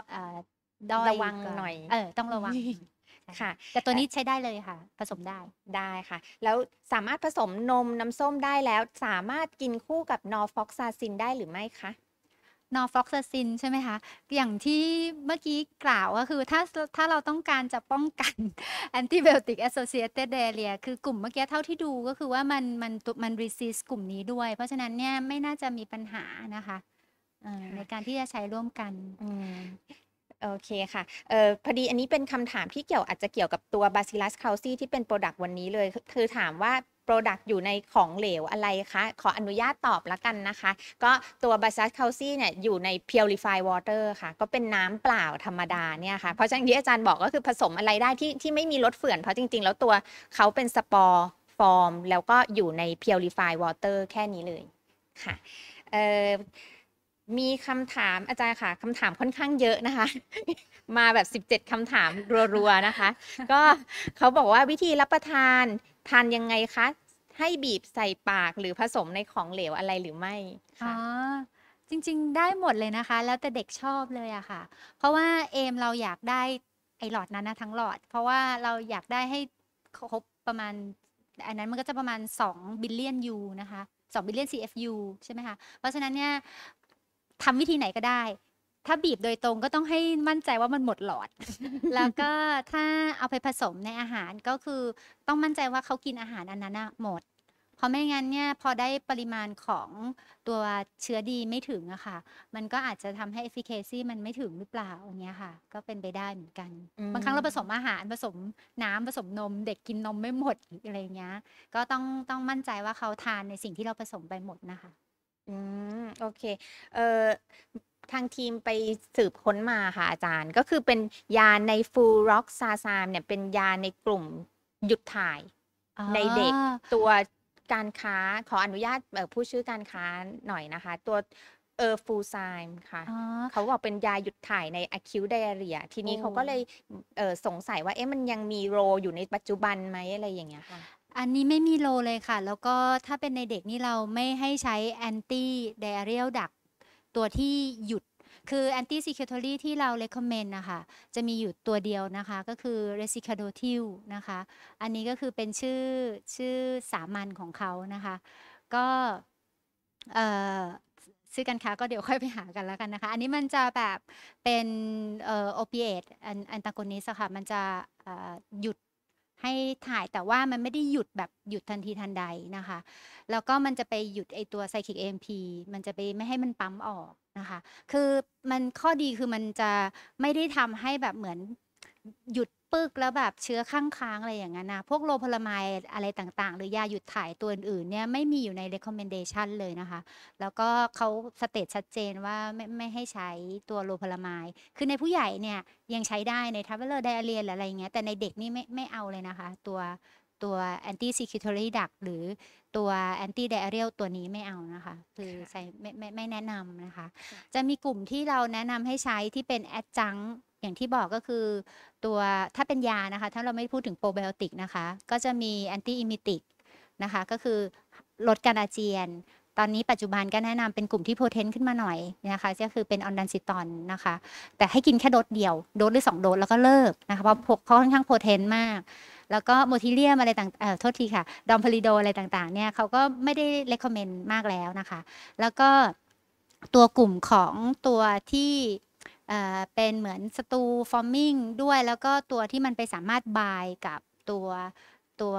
ดอยระวังหน่อยเออต้องระวังค่ะแต่ตัวนี้ใช้ได้เลยค่ะ ผสมได้ได้ค่ะ แล้วสามารถผสมนมน้ำส้มได้แล้ว สามารถกินคู่กับนอร์ฟอกซาซินได้หรือไม่คะนอฟลอกซาซินใช่ไหมคะ อย่างที่เมื่อกี้กล่าวก็คือถ้าถ้าเราต้องการจะป้องกันแอนติบิอติกแอสโซเชตเดเรียคือกลุ่มเมื่อกี้เท่าที่ดูก็คือว่ามัน มันมันรีซิสกลุ่มนี้ด้วย เพราะฉะนั้นเนี่ยไม่น่าจะมีปัญหานะคะ ในการที่จะใช้ร่วมกันโอเคค่ะเออพอดีอันนี้เป็นคำถามที่เกี่ยวอาจจะเกี่ยวกับตัวบาซิลัสคลา a ซีที่เป็นโปรดักต์วันนี้เลยคือถามว่าโปรดักต์อยู่ในของเหลวอะไรคะ ขออนุญาตตอบละกันนะคะ ก็ตัวบัสซัสคาลซี่เนี่ยอยู่ใน purify water ค่ะ ก็เป็นน้ำเปล่าธรรมดาเนี่ยค่ะ เพราะฉะนั้นที่อาจารย์บอกก็คือผสมอะไรได้ที่ที่ไม่มีรสเฝื่อน เพราะจริง ๆ แล้วตัวเขาเป็นสปอร์ฟอร์มแล้วก็อยู่ใน purify water แค่นี้เลยค่ะมีคำถามอาจารย์ค่ะคำถามค่อนข้างเยอะนะคะ มาแบบ 17 คำถามรัวๆนะคะก็เขาบอกว่าวิธีรับประทานทานยังไงคะ ให้บีบใส่ปากหรือผสมในของเหลวอะไรหรือไม่ค่ะจริง ๆ ได้หมดเลยนะคะ แล้วแต่เด็กชอบเลยอะค่ะ เพราะว่าเอมเราอยากได้ไอหลอดนั้นนะทั้งหลอด เพราะว่าเราอยากได้ให้ครบประมาณอันนั้นมันก็จะประมาณ 2บิลเลียนยูนะคะ2บิลเลียน CFU ใช่ไหมคะ เพราะฉะนั้นเนี่ยทำวิธีไหนก็ได้ถ้าบีบโดยตรงก็ต้องให้มั่นใจว่ามันหมดหลอด แล้วก็ถ้าเอาไปผสมในอาหารก็คือต้องมั่นใจว่าเขากินอาหารอันนั้นหมด เพราะไม่งั้นเนี่ยพอได้ปริมาณของตัวเชื้อดีไม่ถึงอะค่ะ มันก็อาจจะทำให้เฟฟิเคซี่มันไม่ถึงหรือเปล่าอย่างเงี้ยค่ะ ก็เป็นไปได้เหมือนกัน บางครั้งเราผสมอาหารผสมน้ำผสมนมเด็กกินนมไม่หมดอะไรเงี้ย ก็ต้องต้องมั่นใจว่าเขาทานในสิ่งที่เราผสมไปหมดนะคะอืมโอเค เอ่อทางทีมไปสืบค้นมาค่ะ อาจารย์ก็คือเป็นยาในฟูร็อกซาซามเนี่ย เป็นยาในกลุ่มหยุดถ่ายในเด็กตัวการค้าขออนุญาตผู้ชื่อการค้าหน่อยนะคะ ตัวเออฟูไซม์ค่ะเขาบอกเป็นยาหยุดถ่ายในอะคิวไดเรียทีนี้เขาก็เลยเสงสัยว่าเอ๊ะมันยังมีโรอยู่ในปัจจุบันไหมอะไรอย่างเงี้ยค่ะอันนี้ไม่มีโรเลยค่ะ แล้วก็ถ้าเป็นในเด็กนี่เราไม่ให้ใช้แอนตี้ไดเรียลดักตัวที่หยุดคือ anti secretory ที่เราเลคคอมเมนนะคะ จะมีอยู่ตัวเดียวนะคะ ก็คือเรซิคาโดทิ l นะคะ อันนี้ก็คือเป็นชื่อ ชื่อสามัญของเขานะคะ ก็ซื้อกันค้าก็เดี๋ยวค่อยไปหากันแล้วกันนะคะ อันนี้มันจะแบบเป็นโอปิเอตอันตากนิสค่ะมันจะหยุดให้ถ่ายแต่ว่ามันไม่ได้หยุดแบบหยุดทันทีทันใดนะคะ แล้วก็มันจะไปหยุดไอตัวไซคิกเอ็มพีมันจะไปไม่ให้มันปั๊มออกนะคะ คือมันข้อดีคือมันจะไม่ได้ทำให้แบบเหมือนหยุดปึ๊กแล้วแบบเชื้อข้างค้างอะไรอย่างนั้นนะ พวกโลพลามายอะไรต่างๆ หรือยาหยุดถ่ายตัวอื่นๆเนี่ยไม่มีอยู่ใน recommendation เลยนะคะ แล้วก็เขาสเตตชัดเจนว่าไม่ไม่ให้ใช้ตัวโลพลามาย คือในผู้ใหญ่เนี่ย ยังใช้ได้ในท r a เ e อร์ไดอ r เรียหรืออะไรเงี้ยแต่ในเด็กนี่ไม่ไม่เอาเลยนะคะ ตัวตัวแอนตี้ซิคิทอรีดักหรือตัวแนตี้ไดอะเรียลตัวนี้ไม่เอานะคะ คือใช้ไม่ไม่ไม่แนะนำนะคะจะมีกลุ่มที่เราแนะนำให้ใช้ที่เป็นแอดจังอย่างที่บอกก็คือตัวถ้าเป็นยานะคะ ถ้าเราไม่พูดถึงโปรไบโอติกนะคะ ก็จะมีแอนตี้อิมิติกนะคะ ก็คือลดการอาเจียน ตอนนี้ปัจจุบันก็แนะนำเป็นกลุ่มที่โพเทนต์ขึ้นมาหน่อยนะคะก็คือเป็นออนดันซิตอนนะคะ แต่ให้กินแค่โดสเดียวโดสหรือ 2 โดสแล้วก็เลิกนะคะ เพราะเขาค่อนข้างโพเทนต์มาก แล้วก็โมทิเลียมอะไรต่าง เอ่อโทษทีค่ะดอมพลิโดอะไรต่างๆเนี่ยเขาก็ไม่ได้เลคคอมเมนต์มากแล้วนะคะ แล้วก็ตัวกลุ่มของตัวที่เป็นเหมือนสตูฟอร์มิงด้วย แล้วก็ตัวที่มันไปสามารถบายกับตัวตัว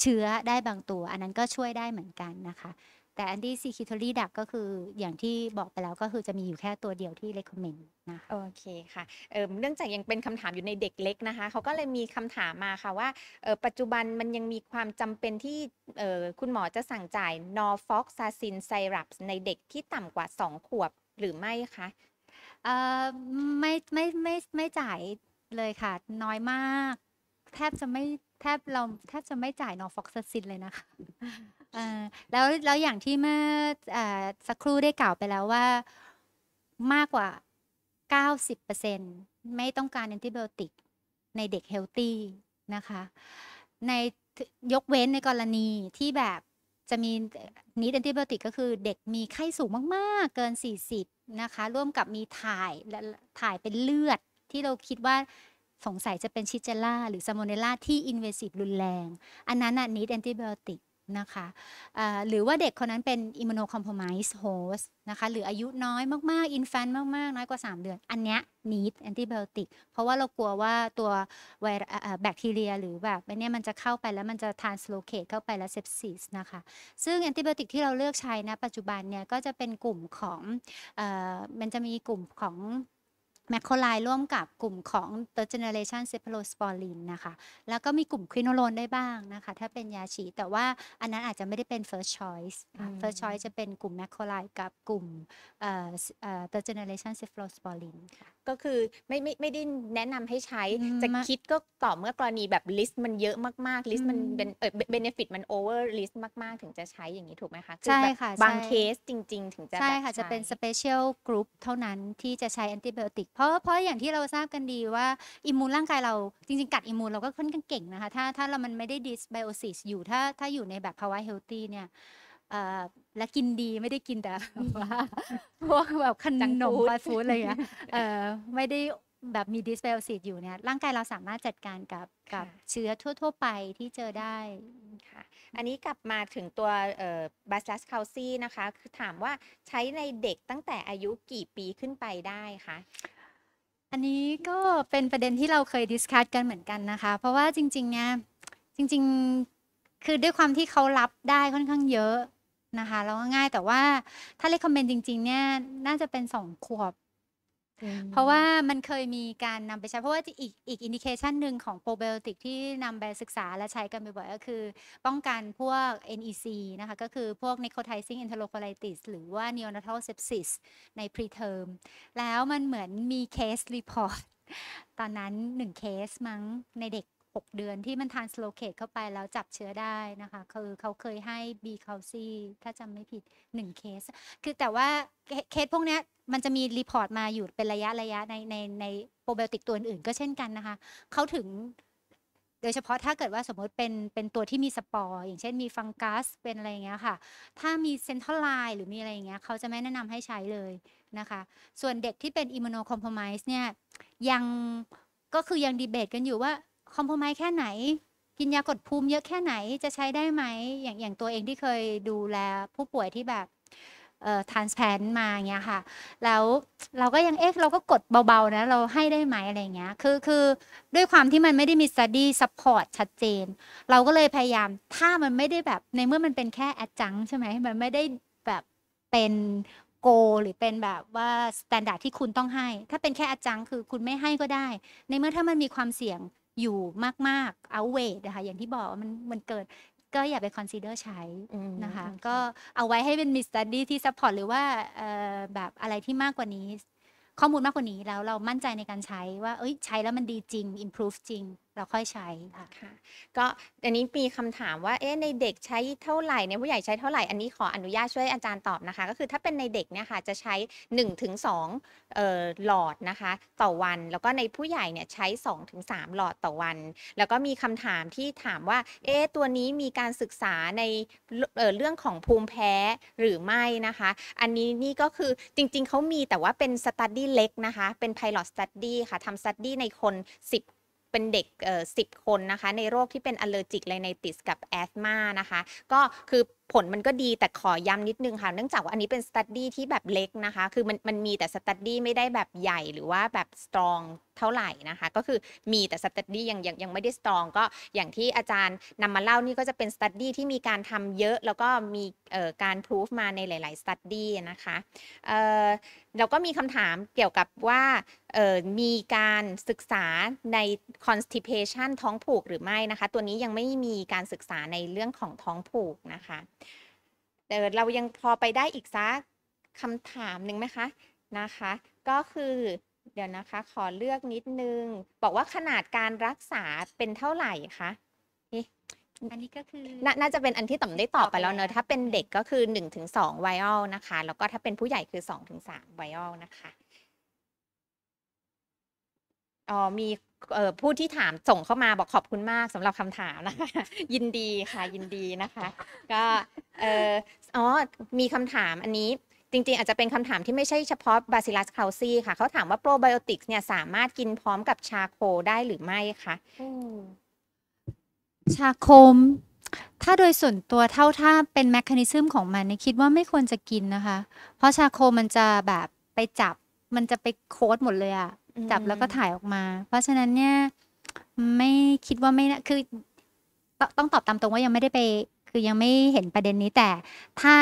เชื้อได้บางตัว อันนั้นก็ช่วยได้เหมือนกันนะคะ แต่อันที่ซีคิทอรี่ดักก็คืออย่างที่บอกไปแล้วก็คือจะมีอยู่แค่ตัวเดียวที่ r คอมเมนต์นะโอเคค่ะเนื่องจากยังเป็นคำถามอยู่ในเด็กเล็กนะคะ เขาก็เลยมีคำถามมาค่ะว่า ปัจจุบันมันยังมีความจำเป็นที่คุณหมอจะสั่งจ่ายนอร์ฟอกซาซินไซรัปในเด็กที่ต่ำกว่า 2 ขวบหรือไม่คะเออไม่ไม่ไม่ไม่จ่ายเลยค่ะน้อยมากแทบจะไม่ แทบเราแทบจะไม่จ่ายนอฟอกซินเลยนะคะแล้วแล้วอย่างที่เมื่อสักครู่ได้กล่าวไปแล้วว่ามากกว่า 90%ไม่ต้องการแอนติไบโอติกในเด็กเฮลตี้นะคะ ในยกเว้นในกรณีที่แบบจะมีนิดแอนติไบโอติกก็คือเด็กมีไข้สูงมาก ๆ เกิน 40นะคะร่วมกับมีถ่ายและถ่ายเป็นเลือดที่เราคิดว่าสงสัยจะเป็นชิเจล่า หรือซามอนเนล่าที่อินเวสิฟรุนแรง อันนั้นนิดแอนติบิอติกนะคะหรือว่าเด็กคนนั้นเป็นอิมมูโนคอมโพมิสโฮสนะคะ หรืออายุน้อยมาก ๆ อินฟันมากๆน้อยกว่า 3 เดือน อันเนี้ยนิดแอนต i b บ o t ติกเพราะว่าเรากลัวว่าตัวแบคทีเรีย หรือแบบอันเนี้ยมันจะเข้าไปแล้วมันจะทานสโลเ t ตเข้าไปแล้วเซปซ i สนะคะ ซึ่งแอนต b i บ t i ติกที่เราเลือกใช้นะปัจจุบันเนี่ย ก็จะเป็นกลุ่มของมันจะมีกลุ่มของแมคโครไลร่วมกับกลุ่มของ third generation cephalosporin นะคะ แล้วก็มีกลุ่มควินโลนได้บ้างนะคะ ถ้าเป็นยาฉีดแต่ว่าอันนั้นอาจจะไม่ได้เป็น first choice first choice จะเป็นกลุ่มแมคโครไลกับกลุ่ม third generation cephalosporin ค่ะก็คือไม่ไม่ไม่ได้แนะนำให้ใช้จะคิดก็ต่อเมื่อกรณีแบบลิสต์มันเยอะมากๆลิสต์มันเป็นเออเบนฟิตมันโอเวอร์ลิสต์มากๆถึงจะใช้อย่างนี้ถูกไหมคะใช่ค่ะบางเคสจริง ๆ ถึงจะใช่ค่ะจะเป็นสเปเชียลกรุ๊ปเท่านั้นที่จะใช้แอนติไบโอติกเพราะเพราะอย่างที่เราทราบกันดีว่าอิมูนร่างกายเรา จริงๆ กัดอิมมูนเราก็ค่อนข้างเก่งนะคะถ้าถ้าเรามันไม่ได้ดิสไบโอซิสอยู่ถ้าถ้าอยู่ในแบบภาวะเฮลตี้เนี่ยและกินดีไม่ได้กินแต่ว่าพวกแบบขนมฟาสต์ฟู้ดอะไรเงี้ยไม่ได้แบบมีดิสเบลซีดอยู่เนี่ย ร่างกายเราสามารถจัดการกับกับเชื้อทั่วๆ ไปที่เจอได้ ค่ะ อันนี้กลับมาถึงตัวบัสลัสคาลซีนะคะ คือถามว่าใช้ในเด็กตั้งแต่อายุกี่ปีขึ้นไปได้คะอันนี้ก็เป็นประเด็นที่เราเคยดิสคัสกันเหมือนกันนะคะ เพราะว่าจริงๆเนี่ยจริงๆคือด้วยความที่เขารับได้ค่อนข้างเยอะนะคะแล้วก็ง่ายแต่ว่า ถ้าเคอมเมนต์จริง ๆ เนี่ย น่าจะเป็นสองขวบ เพราะว่ามันเคยมีการนำไปใช้ เพราะว่าอีกอีกอินดิเคชันหนึ่งของโปรไบโอติกที่นำไปศึกษาและใช้กันบ่อยๆก็คือป้องกันพวก NEC นะคะ ก็คือพวก necrotizing enterocolitis หรือว่า neonatal sepsis ใน preterm แล้วมันเหมือนมีเคส report ตอนนั้นหนึ่งเคสมั้งในเด็ก6 เดือนที่มันทานสโลเคตเข้าไปแล้วจับเชื้อได้นะคะ คือเขาเคยให้บีคาซีถ้าจำไม่ผิด 1 เคส คือแต่ว่าเคสพวกนี้มันจะมีรีพอร์ตมาอยู่เป็นระยะ ระยะในในในโปรไบโอติกตัวอื่นก็เช่นกันนะคะเขาถึงโดยเฉพาะถ้าเกิดว่าสมมติเป็นเป็นตัวที่มีสปอร์ อย่างเช่นมีฟังกัสเป็นอะไรเงี้ยค่ะ ถ้ามีเซนทรัลไลน์หรือมีอะไรเงี้ยเขาจะไม่แนะนำให้ใช้เลยนะคะ ส่วนเด็กที่เป็นอิมมูโนคอมโพมไมส์เนี่ยยังก็คือยังดีเบตกันอยู่ว่าคอมโพมายแค่ไหน กินยากดภูมิเยอะแค่ไหนจะใช้ได้ไหมอย่างอย่างตัวเองที่เคยดูแล ผู้ป่วยที่แบบเอ่อทานสแพนมาเงี้ยค่ะ แล้วเราก็ยังเอ๊ะเราก็กดเบา ๆ นะ เราให้ได้ไหมอะไรเงี้ย คือคือด้วยความที่มันไม่ได้มีสตี้ซัพพอร์ตชัดเจน เราก็เลยพยายามถ้ามันไม่ได้แบบในเมื่อมันเป็นแค่แอดจังใช่ไหมมันไม่ได้แบบเป็นโกหรือเป็นแบบว่าสแตนดาร์ดที่คุณต้องให้ ถ้าเป็นแค่อาจังคือคุณไม่ให้ก็ได้ ในเมื่อถ้ามันมีความเสี่ยงอยู่มากๆเอาเวทนะคะอย่างที่บอกว่า มันมันเกิดก็อย่าไปคอนซีเดอร์ใช้ นะคะ ก็เอาไว้ให้เป็นมิสตัดดี้ที่ซัพพอร์ตหรือว่าแบบอะไรที่มากกว่านี้ ข้อมูลมากกว่านี้แล้วเรามั่นใจในการใช้ว่า เอ้ย ใช้แล้วมันดีจริง improve จริงเราค่อยใช้ค่ะก็อันนี้มีคำถามว่าเอ๊ะในเด็กใช้เท่าไหร่ ในผู้ใหญ่ใช้เท่าไหร่ อันนี้ขออนุญาตช่วยอาจารย์ตอบนะคะก็คือถ้าเป็นในเด็กเนี่ยค่ะจะใช้1นถึงสองหลอดนะคะ ต่อวัน แล้วก็ในผู้ใหญ่เนี่ยใช้2อถึงสหลอดต่อวัน แล้วก็มีคำถามที่ถามว่าเอ๊ะตัวนี้มีการศึกษาในเรื่องของภูมิแพ้หรือไม่นะคะ อันนี้นี่ก็คือจริงๆเขามีแต่ว่าเป็นสตัดดี้เล็กนะคะ เป็นไพลอตสตัดดี้ค่ะทำสตัดดี้ในคน 10เป็นเด็กสิบคนนะคะ ในโรคที่เป็นอัลเลอร์จิกไรไนติสกับแอสมานะคะ ก็คือผลมันก็ดีแต่ขอย้ำนิดนึงค่ะเนื่องจากว่าอันนี้เป็นสตัดดี้ที่แบบเล็กนะคะ คือมันมันมีแต่สตัดดี้ไม่ได้แบบใหญ่หรือว่าแบบสตรองเท่าไหร่นะคะ ก็คือมีแต่สตัดดี้ยังยังยังไม่ได้สตรอง ก็อย่างที่อาจารย์นำมาเล่านี่ก็จะเป็นสตัดดี้ที่มีการทำเยอะ แล้วก็มีการพิสูจมาในหลายๆสตัดดี้นะคะเราก็มีคำถามเกี่ยวกับว่ามีการศึกษาใน constipation ท้องผูกหรือไม่นะคะตัวนี้ยังไม่มีการศึกษาในเรื่องของท้องผูกนะคะเดี๋ยวเรายังพอไปได้อีกสักคำถามหนึ่งไหมคะ นะคะ ก็คือ เดี๋ยวนะคะขอเลือกนิดนึง บอกว่าขนาดการรักษาเป็นเท่าไหร่คะนี่อันนี้ก็คือนน่าจะเป็นอันที่ต่ำได้ตอบไปแล้วเนอะถ้าเป็นเด็กก็คือ 1-2ไวออลนะคะ แล้วก็ถ้าเป็นผู้ใหญ่คือ 2-3ไวออลนะคะอ๋อมีผู้ที่ถามส่งเข้ามาบอกขอบคุณมากสำหรับคำถามนะคะยินดีค่ะ ยินดีนะคะ ก็เอออ๋อมีคำถามอันนี้จริง ๆ อาจจะเป็นคำถามที่ไม่ใช่เฉพาะบาซิลัสคาซีค่ะเขาถามว่าโปรไบโอติกเนี่ยสามารถกินพร้อมกับชาโคได้หรือไม่คะชาโคม ถ้าโดยส่วนตัวเท่าถ้าเป็นแมคานิซึมของมันนี่คิดว่าไม่ควรจะกินนะคะ เพราะชาโคมันจะแบบไปจับมันจะไปโค้ดหมดเลยอะจับ แล้วก็ถ่ายออกมา เพราะฉะนั้นเนี่ยไม่คิดว่าไม่นะคือต้องตอบตามตรงว่ายังไม่ได้ไป คือยังไม่เห็นประเด็นนี้แต่ถ้า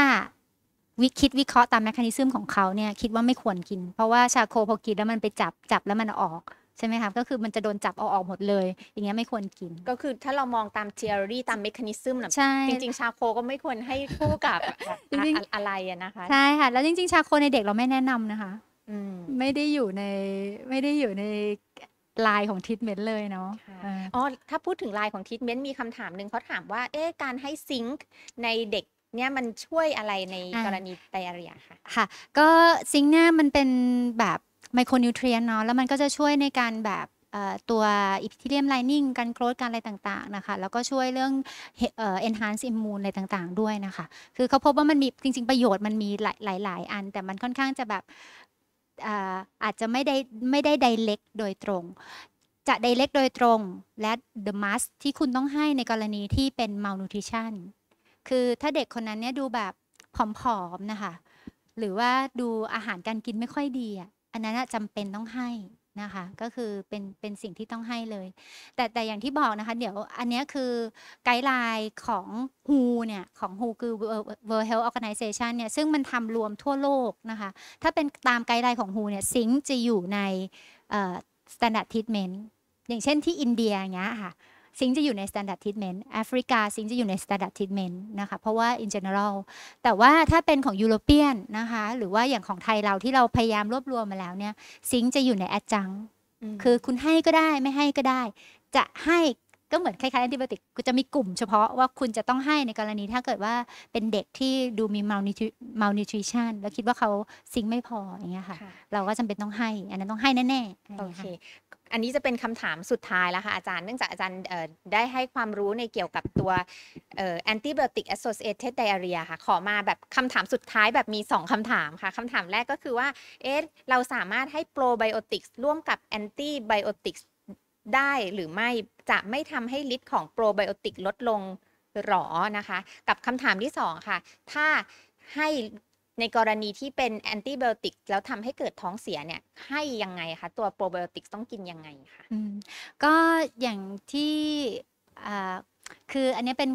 วิคิดวิเคราะห์ตามแมคานิซึมของเขาเนี่ย คิดว่าไม่ควรกิน เพราะว่าชาโคพอกินแล้วมันไปจับจับแล้วมันออก ใช่ไหมคะก็คือมันจะโดนจับเอาออกหมดเลย อย่างเงี้ยไม่ควรกิน ก็คือถ้าเรามองตามเทอรี่ตามเมคานิซึมนะใช่จริงๆ ชาโคก็ไม่ควรให้คู่กับอะไรนะคะใช่ค่ะแล้วจริงๆ ชาโคในเด็กเราไม่แนะนำนะคะมไม่ได้อยู่ในไม่ได้อยู่ในลายของทิศเม้นต์เลยเนาะอ๋อ ถ้าพูดถึงลายของทิศเม้นต์มีคำถามหนึ่งเขาถามว่า เอ๊ะการให้ซิงค์ในเด็กเนี่ยมันช่วยอะไรในกรณีไดอาเรียค่ะ ค่ะ ก็ซิงค์เนี่ยมันเป็นแบบไมโครนิวเทรียนเนาะแล้วมันก็จะช่วยในการแบบตัวอิพิเทียมไลนิ่งการโกรธการอะไรต่าง ๆ นะคะ แล้วก็ช่วยเรื่องเอ็นฮานซ์อิมมูนอะไรต่างๆ ด้วยนะคะ คือเขาพบว่ามันมีจริงๆ ประโยชน์มันมีหลายหลายๆอัน แต่มันค่อนข้างจะแบบอาจจะไม่ได้ ไม่ได้ไดเล็กโดยตรง จะไดเล็กโดยตรงและ the must ที่คุณต้องให้ในกรณีที่เป็น malnutrition คือถ้าเด็กคนนั้นเนี่ยดูแบบผอมๆ นะคะ หรือว่าดูอาหารการกินไม่ค่อยดีอ่ะ อันนั้นจำเป็นต้องให้นะคะก็คือเป็นเป็นสิ่งที่ต้องให้เลย แต่แต่อย่างที่บอกนะคะ เดี๋ยวอันนี้คือ ไกด์ไลน์ของ WHO เนี่ย ของ WHO คือ World Health Organization เนี่ย ซึ่งมันทำรวมทั่วโลกนะคะ ถ้าเป็นตามไกด์ไลน์ของ WHO เนี่ยซิงจะอยู่ใน standard treatment อย่างเช่นที่อินเดียอย่างเงี้ยค่ะซิงจะอยู่ใน standard treatment แอฟริกาซิงจะอยู่ใน standard treatment นะคะเพราะว่า in general แต่ว่าถ้าเป็นของยุโรเปียนนะคะ หรือว่าอย่างของไทยเราที่เราพยายามรวบรวมมาแล้วเนี่ยซิง จะอยู่ใน a d j จังคือคุณให้ก็ได้ไม่ให้ก็ได้ จะให้ก็เหมือนคล้ายๆแอนติบอติกก็จะมีกลุ่มเฉพาะว่าคุณจะต้องให้ในกรณีถ้าเกิดว่าเป็นเด็กที่ดูมี malnutrition แล้วคิดว่าเขาซิงไม่พออย่างเงี้ยค่ะเราก็จำเป็นต้องให้อันนั้นต้องให้แน่ๆโอเคอันนี้จะเป็นคำถามสุดท้ายแล้วค่ะอาจารย์เนื่องจากอาจารย์ได้ให้ความรู้ในเกี่ยวกับตัว antibiotic associated diarrhea ค่ะ ขอมาแบบคำถามสุดท้ายแบบมี 2 คำถามค่ะคำถามแรกก็คือว่าเอ๊ะเราสามารถให้ probiotics ร่วมกับ antibiotics ได้หรือไม่ จะไม่ทำให้ฤทธิ์ของโปรไบโอติกลดลงหรอนะคะ กับคำถามที่2ค่ะ ถ้าให้ในกรณีที่เป็นแอนติไบโอติกแล้วทำให้เกิดท้องเสียเนี่ย ให้ยังไงคะ ตัวโปรไบโอติกต้องกินยังไงคะก็อย่างที่คืออันนี้เป็น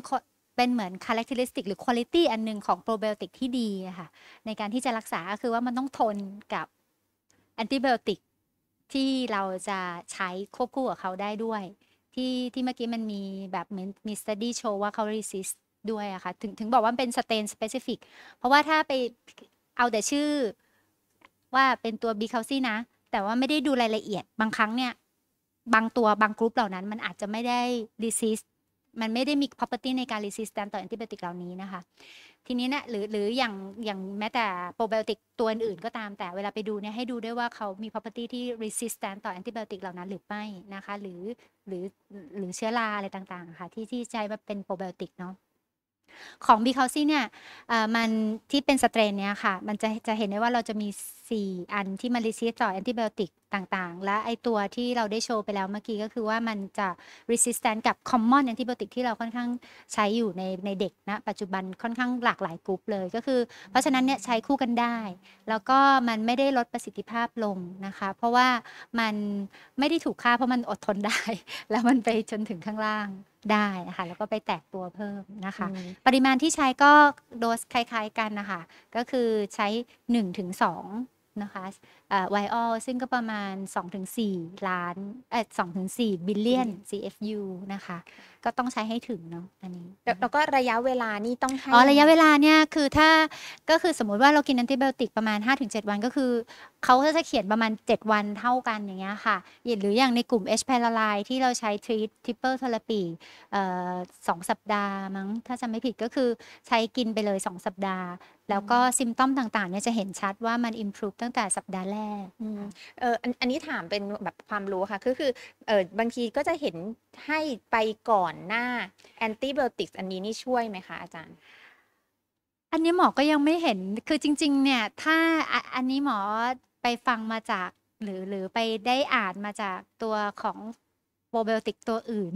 เป็นเหมือนคุณลักษณะหรือคุณลิตี้อันหนึ่งของโปรไบโอติกที่ดีค่ะ ในการที่จะรักษาก็คือว่ามันต้องทนกับแอนติไบโอติกที่เราจะใช้ควบคู่กับเขาได้ด้วย ที่ที่เมื่อกี้มันมีแบบเหมือนมีสต๊ดี้โชว์ว่าเขา resist ด้วยอะคะ่ะถึงถึงบอกว่าเป็นสเตนสเปซิฟิกเพราะว่าถ้าไปเอาแต่ชื่อว่าเป็นตัว B คา l ซีนะ แต่ว่าไม่ได้ดูรายละเอียด บางครั้งเนี่ย บางตัวบางกรุ๊ปเหล่านั้น มันอาจจะไม่ได้ดีซิสมันไม่ได้มี property ในการ resist ต่อแอนติบอติกเหล่านี้นะคะ ทีนี้เนะี่ยหรือหรืออย่างอย่างแม้แต่โปรไบโอติกตัวอื่นก็ตาม แต่เวลาไปดูเนี่ย ให้ดูด้วยว่าเขามี property ที่ resist ต่อแอนติบิอติกเหล่านั้นหรือไม่นะคะ หรือหรือหรือเชื้อราอะไรต่างๆ ค่ะ ที่ที่ใช้มาเป็นโปรไบโอติกเนาะของ b ีคาซี่เนี่ยมันที่เป็นสเตรนเนี่ยค่ะ มันจะจะเห็นได้ว่าเราจะมี 4 อันที่มันริซิส ต่อแอนติบิโอติกต่าง ๆ และไอตัวที่เราได้โชว์ไปแล้วเมื่อกี้ก็คือว่ามันจะ resistant กับ common antibiotic ที่เราค่อนข้างใช้อยู่ในในเด็กนะ ปัจจุบันค่อนข้างหลากหลายกลุ่มเลยก็คือเพราะฉะนั้นเนี่ยใช้คู่กันได้ แล้วก็มันไม่ได้ลดประสิทธิภาพลงนะคะ เพราะว่ามันไม่ได้ถูกฆ่าเพราะมันอดทนได้ แล้วมันไปจนถึงข้างล่างได้นะคะแล้วก็ไปแตกตัวเพิ่มนะคะปริมาณที่ใช้ก็โดสคล้ายๆกันนะคะก็คือใช้ 1-2นะคะายออลซึ่งก็ประมาณ 2-4 ล้านเออี่บิลเลียน CFU นะคะก็ต้องใช้ให้ถึงเนาะอันนี้ แล้วก็ระยะเวลานี่ต้องให้อ๋อระยะเวลาเนี่ยคือถ้าก็คือสมมติว่าเรากินแอนติบิอติกประมาณ5-7วัน ก็คือเขาก็จะเขียนประมาณ 7 วันเท่ากันอย่างเงี้ยค่ะ หรืออย่างในกลุ่ม H. p a r a l y ที่เราใช้ทรีทท t ิ i เป e t h ท r a p ปีสองสัปดาห์มั้งถ้าจำไม่ผิดก็คือใช้กินไปเลย 2 สัปดาห์ แล้วก็ซิมตอมต่างๆเนี่ยจะเห็นชัดว่ามัน improve ตั้งแต่สัปดาห์แรกเอออันนี้ถามเป็นแบบความรู้ค่ะือคือเออบางทีก็จะเห็นให้ไปก่อนอนหน้า แอนติบิอติก อันนี้นี่ช่วยไหมคะอาจารย์ อันนี้หมอ ก็ยังไม่เห็น คือจริง ๆ เนี่ย ถ้าอันนี้หมอไปฟังมาจากหรือหรือไปได้อ่านมาจากตัวของโปรไบโอติกตัวอื่น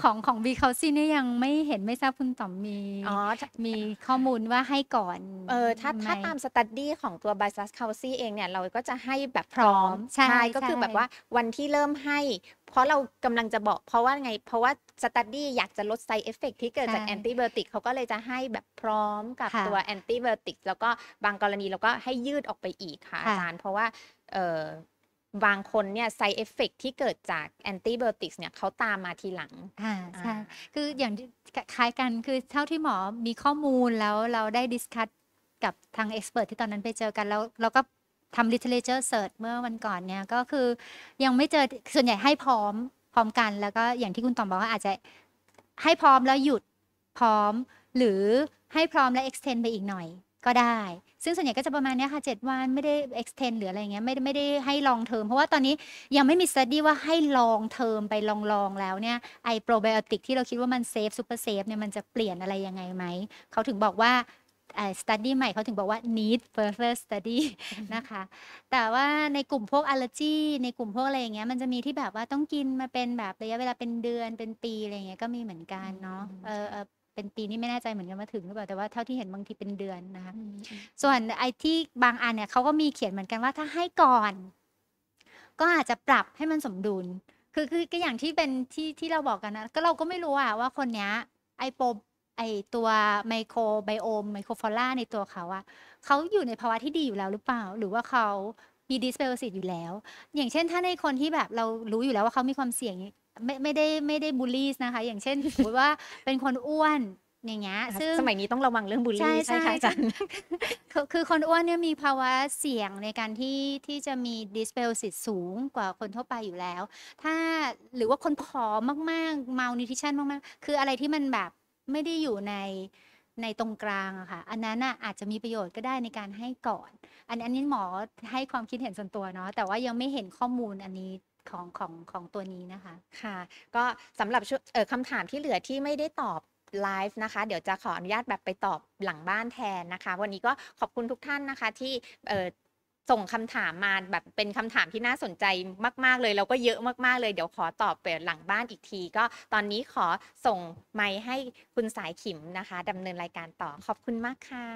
ของของบีเคาซี่นี่ยยังไม่เห็นไม่ทราบคุณต๋อมมีอ๋อมีข้อมูลว่าให้ก่อน เออถ้าถ้าตามสตัดดี้ของตัวบายซัสเคาซี่เองเนี่ย เราก็จะให้แบบพร้อม ใช่ก็คือแบบว่าวันที่เริ่มให้ เพราะเรากำลังจะบอก เพราะว่าไงเพราะว่าสตัดดี้อยากจะลดไซเอฟเฟกที่เกิดจากแอนติเบร์ติกเขาก็เลยจะให้แบบพร้อมกับตัวแอนติเบร์ติกแล้วก็บางกรณีเราก็ให้ยืดออกไปอีกค่ะ อาจารย์เพราะว่าเออบางคนเนี่ยไซเอฟเฟกที่เกิดจากแอนติบอติกเนี่ยเขาตามมาทีหลัง อ่าใช่ คืออย่างคล้ายกันคือเท่าที่หมอมีข้อมูลแล้วเราได้ดิสคัตกับทางเอ็กซ์เพรสที่ตอนนั้นไปเจอกัน แล้วเราก็ทำ literature search เมื่อวันก่อนเนี่ย ก็คือยังไม่เจอส่วนใหญ่ให้พร้อมพร้อมกัน แล้วก็อย่างที่คุณตอมบอกว่าอาจจะให้พร้อมแล้วหยุดพร้อม หรือให้พร้อมแล้ว extend ไปอีกหน่อยก็ได้ ซึ่งส่วนใหญ่ก็จะประมาณนี้ค่ะ 7 วันไม่ได้ extend หรืออะไรเงี้ยไม่ไม่ได้ให้ลองเทอมเพราะว่าตอนนี้ยังไม่มี study ว่าให้ลองเทอมไปลองลองแล้วเนี่ยไอโปรไบโอติกที่เราคิดว่ามันเซฟซูเปอร์เซฟเนี่ยมันจะเปลี่ยนอะไรยังไงไหม เขาถึงบอกว่าสตัดดี้ใหม่เขาถึงบอกว่า need further study นะคะ แต่ว่าในกลุ่มพวก allergy ในกลุ่มพวกอะไรอย่างเงี้ยมันจะมีที่แบบว่าต้องกินมาเป็นแบบระยะเวลาเป็นเดือนเป็นปีอะไรเงี้ยก็มีเหมือนกันเนาะเป็นปีนี้ไม่แน่ใจเหมือนกันว่าถึงหรือเปล่าแต่ว่าเท่าที่เห็นบางทีเป็นเดือนนะคะส่วนไอ้ที่บางอันเนี่ยเขาก็มีเขียนเหมือนกันว่า ถ้าให้ก่อน ก็อาจจะปรับให้มันสมดุล คือคือก็อย่างที่เป็นที่ที่เราบอกกันนะก็เราก็ไม่รู้อะว่าคนเนี้ยไอโปไอตัวไมโครไบโอมไมโครฟลอร่าในตัวเขาอะเขาอยู่ในภาวะที่ดีอยู่แล้วหรือเปล่าหรือว่าเขามีดิสเพลซิตอยู่แล้วอย่างเช่นถ้าในคนที่แบบเรารู้อยู่แล้วว่าเขามีความเสี่ยงไม่ไม่ได้ไม่ได้บูลลี่นะคะ อย่างเช่นสมมติว่าเป็นคนอ้วนอย่างเงี้ยซึ่งสมัยนี้ต้องระวังเรื่องบูลลี่ใช่ใช่ค่ะจันคือคนอ้วนเนี่ยมีภาวะเสี่ยงในการที่ที่จะมีดิสเปลซิสสูงกว่าคนทั่วไปอยู่แล้วถ้าหรือว่าคนผอมมากๆมานิทิชันมาก ๆ คืออะไรที่มันแบบไม่ได้อยู่ในในตรงกลางอะค่ะ อันนั้นอาจจะมีประโยชน์ก็ได้ในการให้ก่อน อันนี้หมอให้ความคิดเห็นส่วนตัวเนาะแต่ว่ายังไม่เห็นข้อมูลอันนี้ของของของตัวนี้นะคะค่ะ ก็สำหรับคำถามที่เหลือที่ไม่ได้ตอบไลฟ์นะคะ เดี๋ยวจะขออนุญาตแบบไปตอบหลังบ้านแทนนะคะ วันนี้ก็ขอบคุณทุกท่านนะคะที่ส่งคำถามมาแบบเป็นคำถามที่น่าสนใจมากๆเลยแล้วก็เยอะมากๆเลยเดี๋ยวขอตอบเปิดหลังบ้านอีกที ก็ตอนนี้ขอส่งไมค์ให้คุณสายขิมนะคะดำเนินรายการต่อขอบคุณมากค่ะ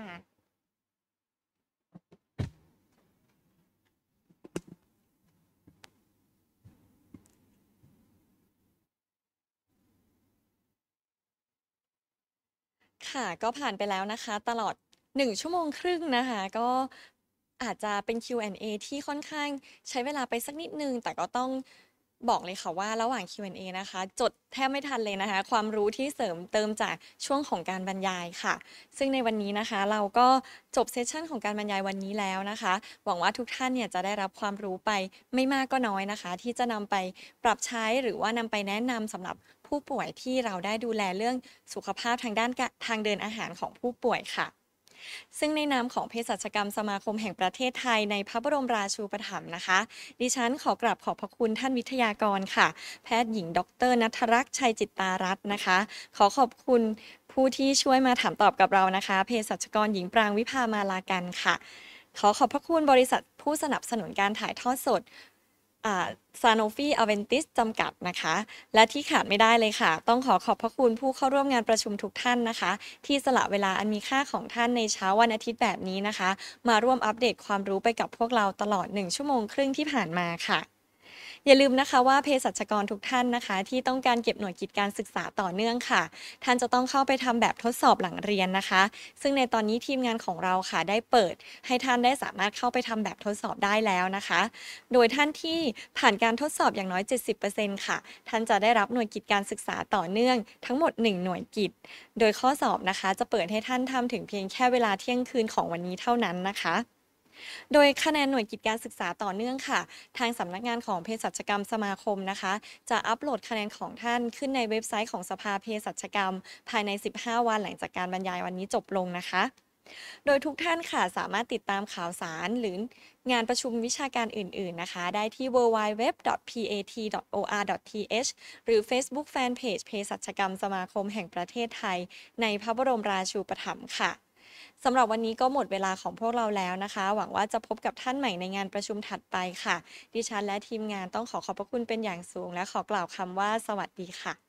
ค่ะก็ผ่านไปแล้วนะคะตลอด 1 ชั่วโมงครึ่งนะคะ ก็อาจจะเป็น Q&A ที่ค่อนข้างใช้เวลาไปสักนิดนึง แต่ก็ต้องบอกเลยค่ะว่าระหว่าง Q&A นะคะ จดแทบไม่ทันเลยนะคะ ความรู้ที่เสริมเติมจากช่วงของการบรรยายค่ะ ซึ่งในวันนี้นะคะเราก็จบเซสชันของการบรรยายวันนี้แล้วนะคะหวังว่าทุกท่านเนี่ยจะได้รับความรู้ไปไม่มากก็น้อยนะคะ ที่จะนำไปปรับใช้หรือว่านำไปแนะนำสำหรับผู้ป่วยที่เราได้ดูแลเรื่องสุขภาพทางด้านทางเดินอาหารของผู้ป่วยค่ะ ซึ่งในนามของเภสัชกรรมสมาคมแห่งประเทศไทย ในพระบรมราชูปถัมภ์นะคะ ดิฉันขอกราบขอบพระคุณท่านวิทยากรค่ะ แพทย์หญิงดรนัทรักษ์ชัยจิตตารัตน์นะคะ ขอขอบคุณผู้ที่ช่วยมาถามตอบกับเรานะคะ เภสัชกรหญิงปรางวิภามาลากันค่ะ ขอขอบพระคุณบริษัทผู้สนับสนุนการถ่ายทอดสดซานอฟีอเวนติส จำกัด นะคะ และที่ขาดไม่ได้เลยค่ะ ต้องขอขอบพระคุณผู้เข้าร่วมงานประชุมทุกท่านนะคะ ที่สละเวลาอันมีค่าของท่านในเช้าวันอาทิตย์แบบนี้นะคะ มาร่วมอัปเดตความรู้ไปกับพวกเราตลอด 1 ชั่วโมงครึ่งที่ผ่านมาค่ะอย่าลืมนะคะว่าเภสัชกรทุกท่านนะคะ ที่ต้องการเก็บหน่วยกิจการศึกษาต่อเนื่องค่ะ ท่านจะต้องเข้าไปทำแบบทดสอบหลังเรียนนะคะ ซึ่งในตอนนี้ทีมงานของเราค่ะได้เปิด ให้ท่านได้สามารถเข้าไปทำแบบทดสอบได้แล้วนะคะ โดยท่านที่ผ่านการทดสอบอย่างน้อย 70%ค่ะ ท่านจะได้รับหน่วยกิจการศึกษาต่อเนื่อง ทั้งหมด 1 หน่วยกิจ โดยข้อสอบนะคะ จะเปิดให้ท่านทำถึงเพียงแค่เวลาเที่ยงคืนของวันนี้เท่านั้นนะคะโดยคะแนนหน่วยกิจการศึกษาต่อเนื่องค่ะ ทางสำนักงานของเภสัชกรรมสมาคมนะคะ จะอัปโหลดคะแนนของท่านขึ้นในเว็บไซต์ของสภาเภสัชกรรม ภายใน 15 วันหลังจากการบรรยายวันนี้จบลงนะคะ โดยทุกท่านค่ะสามารถติดตามข่าวสารหรืองานประชุมวิชาการอื่นๆนะคะ ได้ที่ www.pat.or.th หรือ Facebook Fanpage เศสัชกรรมสมาคมแห่งประเทศไทย ในพระบรมราชูปถัมภ์ค่ะสำหรับวันนี้ก็หมดเวลาของพวกเราแล้วนะคะ หวังว่าจะพบกับท่านใหม่ในงานประชุมถัดไปค่ะ ดิฉันและทีมงานต้องขอขอบพระคุณเป็นอย่างสูง และขอกล่าวคำว่าสวัสดีค่ะ